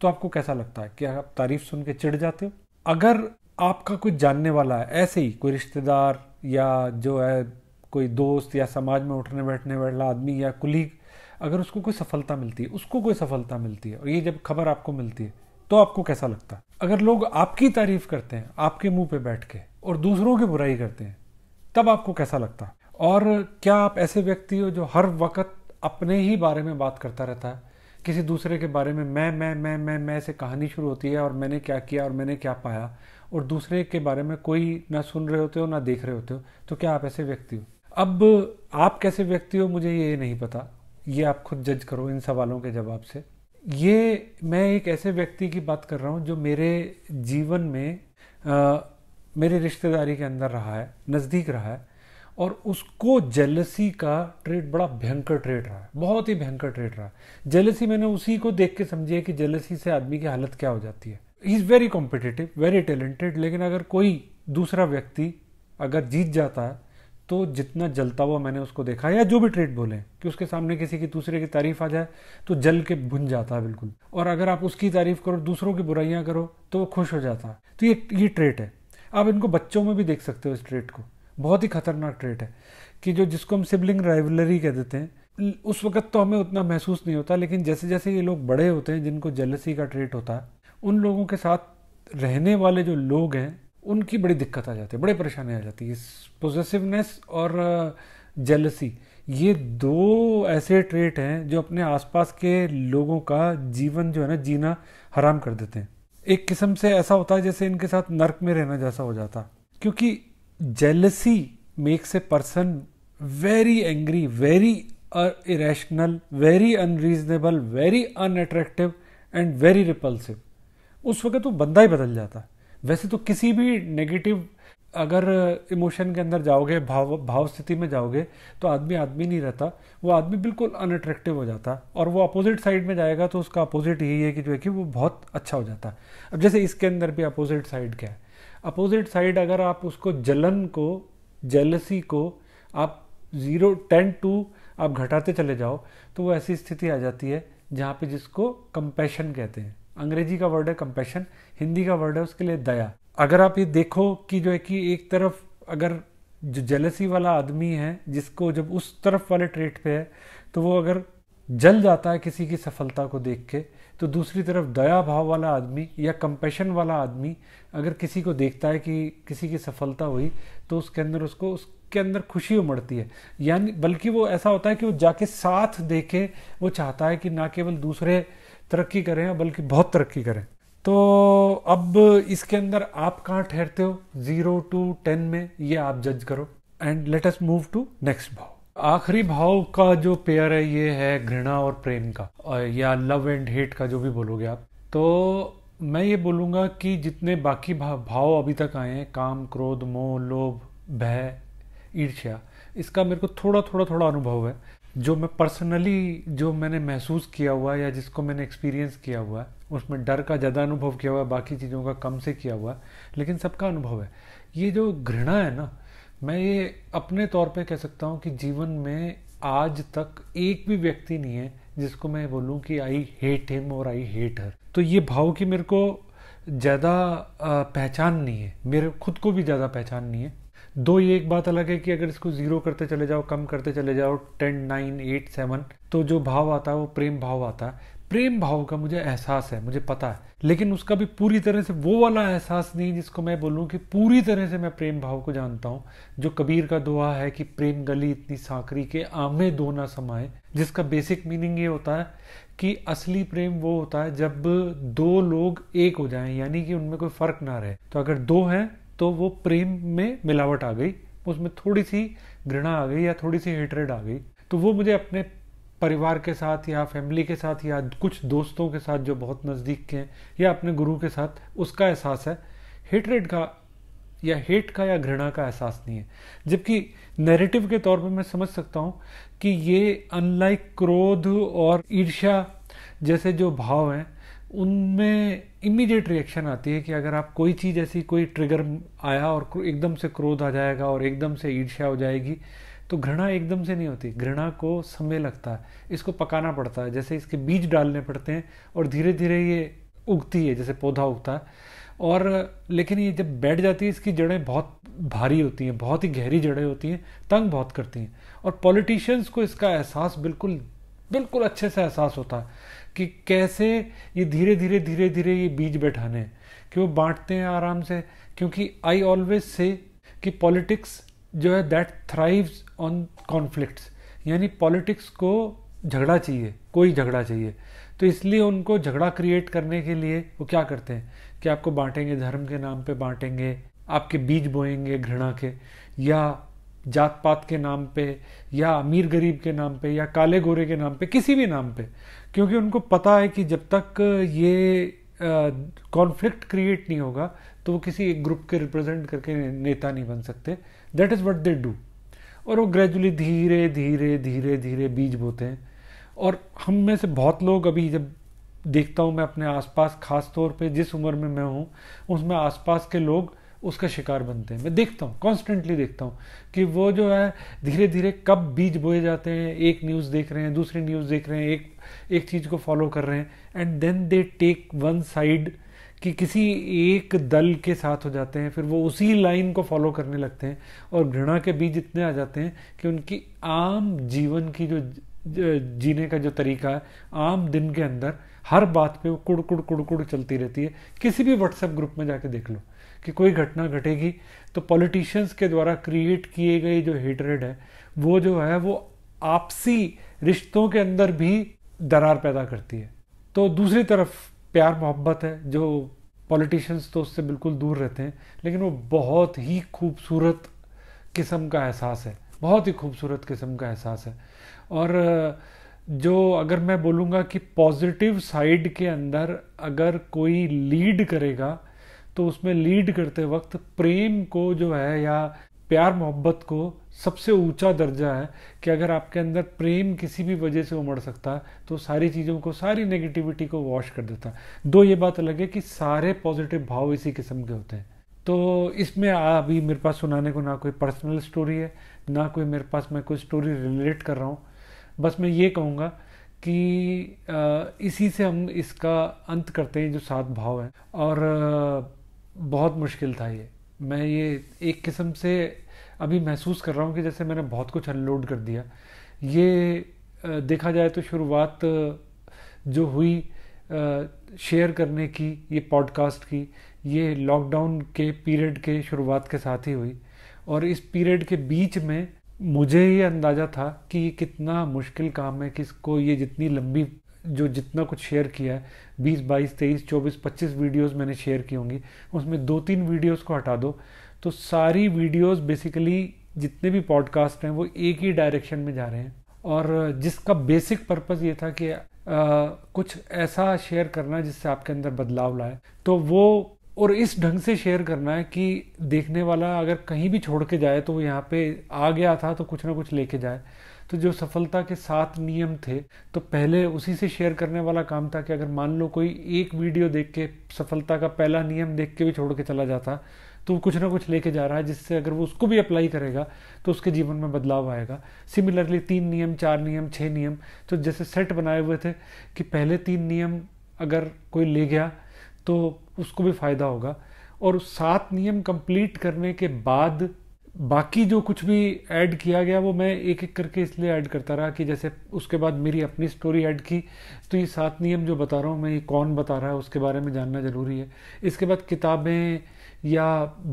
तो आपको कैसा लगता है कि आप तारीफ सुन के चिढ़ जाते हो अगर आपका कोई जानने वाला है ऐसे ही कोई रिश्तेदार या जो है कोई दोस्त या समाज में उठने बैठने वाला आदमी या कुलीग अगर उसको कोई सफलता मिलती है उसको कोई सफलता मिलती है और ये जब खबर आपको मिलती है तो आपको कैसा लगता है अगर लोग आपकी तारीफ करते हैं आपके मुंह पे बैठ के और दूसरों की बुराई करते हैं तब आपको कैसा लगता है और क्या आप ऐसे व्यक्ति हो जो हर वक्त अपने ही बारे में बात करता रहता है किसी दूसरे के बारे में मैं मैं मैं मैं मैं से कहानी शुरू होती है और मैंने क्या किया और मैंने क्या पाया और दूसरे के बारे में कोई ना सुन रहे होते हो ना देख रहे होते हो तो क्या आप ऐसे व्यक्ति हो अब आप कैसे व्यक्ति हो मुझे ये नहीं पता ये आप खुद जज करो इन सवालों के जवाब से ये मैं एक ऐसे व्यक्ति की बात कर रहा हूँ जो मेरे जीवन में आ, मेरे रिश्तेदारी के अंदर रहा है नज़दीक रहा है और उसको जेलसी का ट्रेड बड़ा भयंकर ट्रेड रहा है बहुत ही भयंकर ट्रेड रहा है जेलसी मैंने उसी को देख के समझी है कि जेलसी से आदमी की हालत क्या हो जाती है he is very competitive very talented लेकिन अगर कोई दूसरा व्यक्ति अगर जीत जाता है तो जितना जलता हुआ मैंने उसको देखा या जो भी ट्रेड बोले कि उसके सामने किसी की दूसरे की तारीफ आ जाए तो जल के भुन जाता है बिल्कुल और अगर आप उसकी तारीफ करो दूसरों की बुराइयां करो तो वो खुश हो जाता है तो ये ये ट्रेट है आप इनको बच्चों में भी देख सकते हो इस ट्रेट को बहुत ही खतरनाक ट्रेट है कि जो जिसको हम सिबलिंग राइवलरी कह देते हैं उस वक्त तो हमें उतना महसूस नहीं होता लेकिन जैसे जैसे ये लोग बड़े होते हैं जिनको जलसी का ट्रेट होता है उन लोगों के साथ रहने वाले जो लोग हैं उनकी बड़ी दिक्कत आ जाती है बड़ी परेशानी आ जाती है पोजेसिवनेस और जेलसी ये दो ऐसे ट्रेट हैं जो अपने आसपास के लोगों का जीवन जो है ना जीना हराम कर देते हैं एक किस्म से ऐसा होता है जैसे इनके साथ नर्क में रहना जैसा हो जाता क्योंकि jealousy makes a person very angry very irrational very unreasonable very unattractive and very repulsive उस वक्त वो तो बंदा ही बदल जाता है वैसे तो किसी भी नेगेटिव अगर इमोशन के अंदर जाओगे भाव भाव स्थिति में जाओगे तो आदमी आदमी नहीं रहता वो आदमी बिल्कुल अनअट्रैक्टिव हो जाता और वो अपोजिट साइड में जाएगा तो उसका अपोजिट यही है कि जो है कि वो बहुत अच्छा हो जाता अब जैसे इसके अंदर भी अपोजिट साइड क्या है अपोजिट साइड अगर आप उसको जलन को जेलसी को आप ज़ीरो टेन टू आप घटाते चले जाओ तो वो ऐसी स्थिति आ जाती है जहाँ पे जिसको कंपैशन कहते हैं अंग्रेजी का वर्ड है कंपेशन हिंदी का वर्ड है उसके लिए दया अगर आप ये देखो कि जो है कि एक तरफ अगर जो जेलसी वाला आदमी है जिसको जब उस तरफ वाले ट्रेट पे है तो वो अगर जल जाता है किसी की सफलता को देख के तो दूसरी तरफ दया भाव वाला आदमी या कंपेशन वाला आदमी अगर किसी को देखता है कि किसी की सफलता हुई तो उसके अंदर उसको उसके अंदर खुशी उमड़ती है यानी बल्कि वो ऐसा होता है कि वो जाके साथ देखे वो चाहता है कि ना केवल दूसरे तरक्की करें बल्कि बहुत तरक्की करें तो अब इसके अंदर आप कहाँ ठहरते हो जीरो टू टेन में ये आप जज करो and let us move to next भाव आखिरी भाव का जो पेयर है ये है घृणा और प्रेम का या लव एंड हेट का जो भी बोलोगे आप तो मैं ये बोलूँगा कि जितने बाकी भाव अभी तक आए हैं काम क्रोध मोह लोभ भय ईर्ष्या इसका मेरे को थोड़ा थोड़ा थोड़ा अनुभव है जो मैं पर्सनली जो मैंने महसूस किया हुआ या जिसको मैंने एक्सपीरियंस किया हुआ है उसमें डर का ज़्यादा अनुभव किया हुआ है बाकी चीज़ों का कम से किया हुआ है लेकिन सबका अनुभव है ये जो घृणा है ना मैं ये अपने तौर पे कह सकता हूँ कि जीवन में आज तक एक भी व्यक्ति नहीं है जिसको मैं बोलूँ कि आई हेट हिम और आई हेट हर तो ये भाव की मेरे को ज़्यादा पहचान नहीं है मेरे खुद को भी ज़्यादा पहचान नहीं है दो ये एक बात अलग है कि अगर इसको जीरो करते चले जाओ कम करते चले जाओ टेन नाइन एट सेवन तो जो भाव आता है वो प्रेम भाव आता है प्रेम भाव का मुझे एहसास है मुझे पता है लेकिन उसका भी पूरी तरह से वो वाला एहसास नहीं जिसको मैं बोलूँ कि पूरी तरह से मैं प्रेम भाव को जानता हूँ जो कबीर का दोहा है कि प्रेम गली इतनी साकरी के आमे दो ना समाए जिसका बेसिक मीनिंग ये होता है कि असली प्रेम वो होता है जब दो लोग एक हो जाएं यानी कि उनमें कोई फर्क ना रहे तो अगर दो हैं तो वो प्रेम में मिलावट आ गई उसमें थोड़ी सी घृणा आ गई या थोड़ी सी हेटरेड आ गई तो वो मुझे अपने परिवार के साथ या फैमिली के साथ या कुछ दोस्तों के साथ जो बहुत नज़दीक के हैं या अपने गुरु के साथ उसका एहसास है हेटरेड का या हेट का या घृणा का एहसास नहीं है जबकि नैरेटिव के तौर पर मैं समझ सकता हूँ कि ये अनलाइक क्रोध और ईर्ष्या जैसे जो भाव हैं उनमें इमीडिएट रिएक्शन आती है कि अगर आप कोई चीज़ ऐसी कोई ट्रिगर आया और एकदम से क्रोध आ जाएगा और एकदम से ईर्ष्या हो जाएगी तो घृणा एकदम से नहीं होती घृणा को समय लगता है इसको पकाना पड़ता है जैसे इसके बीज डालने पड़ते हैं और धीरे धीरे ये उगती है जैसे पौधा उगता है और लेकिन ये जब बैठ जाती है इसकी जड़ें बहुत भारी होती हैं बहुत ही गहरी जड़ें होती हैं तंग बहुत करती हैं और पॉलिटिशियंस को इसका एहसास बिल्कुल बिल्कुल अच्छे से एहसास होता है कि कैसे ये धीरे धीरे धीरे धीरे ये बीज बैठाने हैं कि वो बांटते हैं आराम से क्योंकि आई ऑलवेज से कि पॉलिटिक्स जो है दैट थ्राइव्स ऑन कॉन्फ्लिक्ट्स यानी पॉलिटिक्स को झगड़ा चाहिए कोई झगड़ा चाहिए तो इसलिए उनको झगड़ा क्रिएट करने के लिए वो क्या करते हैं कि आपको बांटेंगे धर्म के नाम पे बांटेंगे आपके बीज बोएंगे घृणा के या जात पात के नाम पे या अमीर गरीब के नाम पे या काले गोरे के नाम पे किसी भी नाम पे क्योंकि उनको पता है कि जब तक ये कॉन्फ्लिक्ट क्रिएट नहीं होगा तो वो किसी एक ग्रुप के रिप्रेजेंट करके नेता नहीं बन सकते that is what they do और वो ग्रेजुअली धीरे धीरे धीरे धीरे बीज बोते हैं और हम में से बहुत लोग अभी जब देखता हूँ मैं अपने आसपास खास तौर पे जिस उम्र में मैं हूँ उसमें आसपास के लोग उसका शिकार बनते हैं मैं देखता हूँ कॉन्स्टेंटली देखता हूँ कि वो जो है धीरे धीरे कब बीज बोए जाते हैं एक न्यूज़ देख रहे हैं दूसरी न्यूज़ देख रहे हैं एक एक चीज़ को फॉलो कर रहे हैं and then they take one side कि किसी एक दल के साथ हो जाते हैं फिर वो उसी लाइन को फॉलो करने लगते हैं और घृणा के बीज इतने आ जाते हैं कि उनकी आम जीवन की जो जीने का जो तरीका है आम दिन के अंदर हर बात पे वो कुड़ कुड़ कुड़ कुड़ चलती रहती है किसी भी व्हाट्सएप ग्रुप में जाके देख लो कि कोई घटना घटेगी तो पॉलिटिशियंस के द्वारा क्रिएट किए गए जो हेटरेड है वो जो है वो आपसी रिश्तों के अंदर भी दरार पैदा करती है तो दूसरी तरफ प्यार मोहब्बत है जो पॉलिटिशियंस तो उससे बिल्कुल दूर रहते हैं लेकिन वो बहुत ही खूबसूरत किस्म का एहसास है बहुत ही खूबसूरत किस्म का एहसास है और जो अगर मैं बोलूँगा कि पॉजिटिव साइड के अंदर अगर कोई लीड करेगा तो उसमें लीड करते वक्त प्रेम को जो है या प्यार मोहब्बत को सबसे ऊंचा दर्जा है कि अगर आपके अंदर प्रेम किसी भी वजह से उमड़ सकता है तो सारी चीज़ों को सारी नेगेटिविटी को वॉश कर देता है दो ये बात अलग है कि सारे पॉजिटिव भाव इसी किस्म के होते हैं तो इसमें अभी मेरे पास सुनाने को ना कोई पर्सनल स्टोरी है ना कोई मेरे पास मैं कोई स्टोरी रिलेट कर रहा हूँ बस मैं ये कहूँगा कि इसी से हम इसका अंत करते हैं जो सात भाव हैं और बहुत मुश्किल था ये मैं ये एक किस्म से अभी महसूस कर रहा हूँ कि जैसे मैंने बहुत कुछ अनलोड कर दिया ये देखा जाए तो शुरुआत जो हुई शेयर करने की ये पॉडकास्ट की ये लॉकडाउन के पीरियड के शुरुआत के साथ ही हुई और इस पीरियड के बीच में मुझे ये अंदाज़ा था कि ये कितना मुश्किल काम है किसको ये जितनी लंबी जो जितना कुछ शेयर किया है बीस बाईस तेईस चौबीस पच्चीस वीडियोज मैंने शेयर की होंगी उसमें दो तीन वीडियोज़ को हटा दो तो सारी वीडियोज बेसिकली जितने भी पॉडकास्ट हैं वो एक ही डायरेक्शन में जा रहे हैं और जिसका बेसिक पर्पज़ ये था कि आ, कुछ ऐसा शेयर करना जिससे आपके अंदर बदलाव लाए तो वो और इस ढंग से शेयर करना है कि देखने वाला अगर कहीं भी छोड़ के जाए तो वो यहाँ पे आ गया था तो कुछ ना कुछ लेके जाए तो जो सफलता के सात नियम थे तो पहले उसी से शेयर करने वाला काम था कि अगर मान लो कोई एक वीडियो देख के सफलता का पहला नियम देख के भी छोड़ के चला जाता तो कुछ ना कुछ लेके जा रहा है जिससे अगर वो उसको भी अप्लाई करेगा तो उसके जीवन में बदलाव आएगा सिमिलरली तीन नियम चार नियम छः नियम तो जैसे सेट बनाए हुए थे कि पहले तीन नियम अगर कोई ले गया तो उसको भी फ़ायदा होगा और सात नियम कंप्लीट करने के बाद बाकी जो कुछ भी ऐड किया गया वो मैं एक एक करके इसलिए ऐड करता रहा कि जैसे उसके बाद मेरी अपनी स्टोरी ऐड की तो ये सात नियम जो बता रहा हूँ मैं ये कौन बता रहा है उसके बारे में जानना ज़रूरी है इसके बाद किताबें या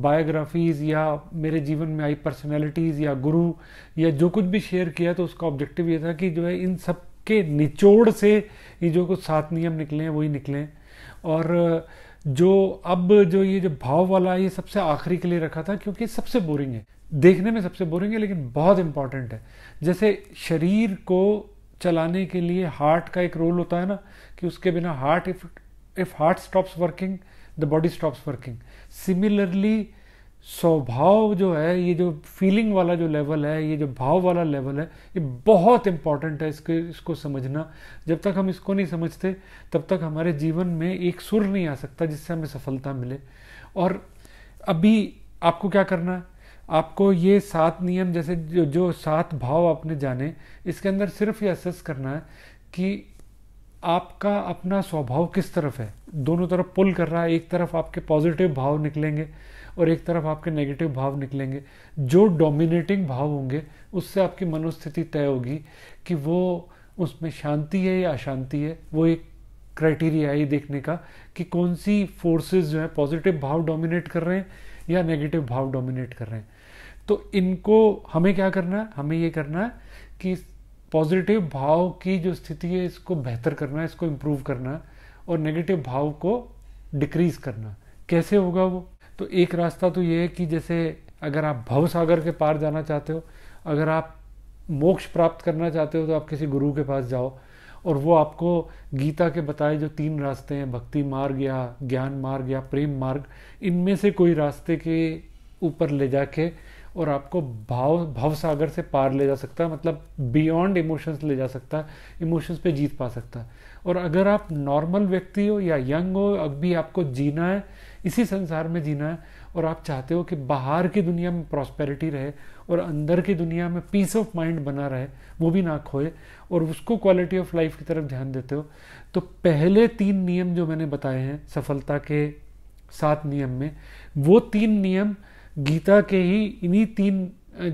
बायोग्राफीज़ या मेरे जीवन में आई पर्सनैलिटीज़ या गुरु या जो कुछ भी शेयर किया तो उसका ऑब्जेक्टिव ये था कि जो है इन सब के निचोड़ से ये जो कुछ सात नियम निकले हैं वही निकले और जो अब जो ये जो भाव वाला ये सबसे आखिरी के लिए रखा था क्योंकि सबसे बोरिंग है देखने में सबसे बोरिंग है लेकिन बहुत इंपॉर्टेंट है जैसे शरीर को चलाने के लिए हार्ट का एक रोल होता है ना कि उसके बिना heart if if heart stops working the body stops working similarly स्वभाव जो है ये जो फीलिंग वाला जो लेवल है ये जो भाव वाला लेवल है ये बहुत इम्पॉर्टेंट है इसके इसको समझना जब तक हम इसको नहीं समझते तब तक हमारे जीवन में एक सुर नहीं आ सकता जिससे हमें सफलता मिले और अभी आपको क्या करना है आपको ये सात नियम जैसे जो जो सात भाव आपने जाने इसके अंदर सिर्फ ये असेस करना है कि आपका अपना स्वभाव किस तरफ है दोनों तरफ पुल कर रहा है एक तरफ आपके पॉजिटिव भाव निकलेंगे और एक तरफ आपके नेगेटिव भाव निकलेंगे जो डोमिनेटिंग भाव होंगे उससे आपकी मनोस्थिति तय होगी कि वो उसमें शांति है या अशांति है वो एक क्राइटेरिया है ये देखने का कि कौन सी फोर्सेस जो है पॉजिटिव भाव डोमिनेट कर रहे हैं या नेगेटिव भाव डोमिनेट कर रहे हैं तो इनको हमें क्या करना है हमें ये करना है कि पॉजिटिव भाव की जो स्थिति है इसको बेहतर करना है इसको इम्प्रूव करना और नेगेटिव भाव को डिक्रीज करना कैसे होगा वो तो एक रास्ता तो ये है कि जैसे अगर आप भवसागर के पार जाना चाहते हो अगर आप मोक्ष प्राप्त करना चाहते हो तो आप किसी गुरु के पास जाओ और वो आपको गीता के बताए जो तीन रास्ते हैं भक्ति मार्ग या ज्ञान मार्ग या प्रेम मार्ग इनमें से कोई रास्ते के ऊपर ले जाके और आपको भाव भाव सागर से पार ले जा सकता है मतलब बियॉन्ड इमोशंस ले जा सकता है इमोशंस पे जीत पा सकता है और अगर आप नॉर्मल व्यक्ति हो या यंग हो अब भी आपको जीना है इसी संसार में जीना है और आप चाहते हो कि बाहर की दुनिया में प्रॉस्पेरिटी रहे और अंदर की दुनिया में पीस ऑफ माइंड बना रहे वो भी ना खोए और उसको क्वालिटी ऑफ लाइफ की तरफ ध्यान देते हो तो पहले तीन नियम जो मैंने बताए हैं सफलता के सात नियम में वो तीन नियम गीता के ही इन्हीं तीन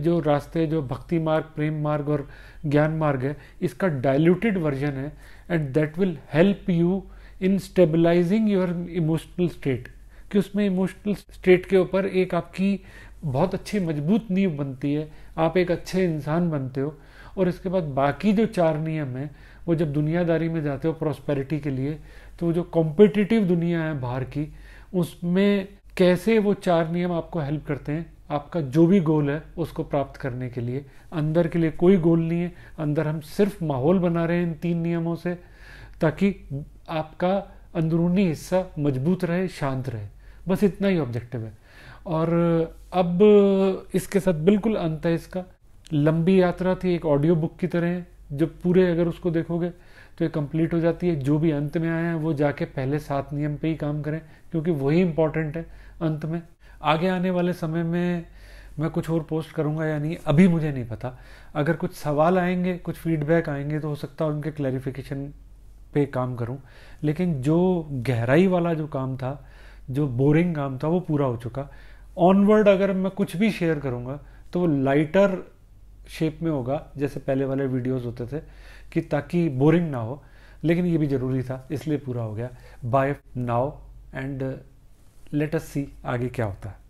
जो रास्ते जो भक्ति मार्ग प्रेम मार्ग और ज्ञान मार्ग है इसका डायल्यूटेड वर्जन है and that will help you in stabilising your emotional state कि उसमें इमोशनल स्टेट के ऊपर एक आपकी बहुत अच्छी मजबूत नींव बनती है आप एक अच्छे इंसान बनते हो और इसके बाद बाकी जो चार नियम हैं वो जब दुनियादारी में जाते हो प्रॉस्पेरिटी के लिए तो जो कॉम्पिटिटिव दुनिया है बाहर की उसमें कैसे वो चार नियम आपको हेल्प करते हैं आपका जो भी गोल है उसको प्राप्त करने के लिए अंदर के लिए कोई गोल नहीं है अंदर हम सिर्फ माहौल बना रहे हैं इन तीन नियमों से ताकि आपका अंदरूनी हिस्सा मजबूत रहे शांत रहे बस इतना ही ऑब्जेक्टिव है और अब इसके साथ बिल्कुल अंत है इसका लंबी यात्रा थी एक ऑडियो बुक की तरह है जब पूरे अगर उसको देखोगे तो ये कंप्लीट हो जाती है जो भी अंत में आया है वो जाके पहले सात नियम पे ही काम करें क्योंकि वही इम्पॉर्टेंट है अंत में आगे आने वाले समय में मैं कुछ और पोस्ट करूंगा या नहीं अभी मुझे नहीं पता अगर कुछ सवाल आएंगे कुछ फीडबैक आएंगे तो हो सकता है उनके क्लैरिफिकेशन पे काम करूं लेकिन जो गहराई वाला जो काम था जो बोरिंग काम था वो पूरा हो चुका ऑनवर्ड अगर मैं कुछ भी शेयर करूँगा तो वो लाइटर शेप में होगा जैसे पहले वाले वीडियोस होते थे कि ताकि बोरिंग ना हो लेकिन ये भी ज़रूरी था इसलिए पूरा हो गया by now and let us see आगे क्या होता है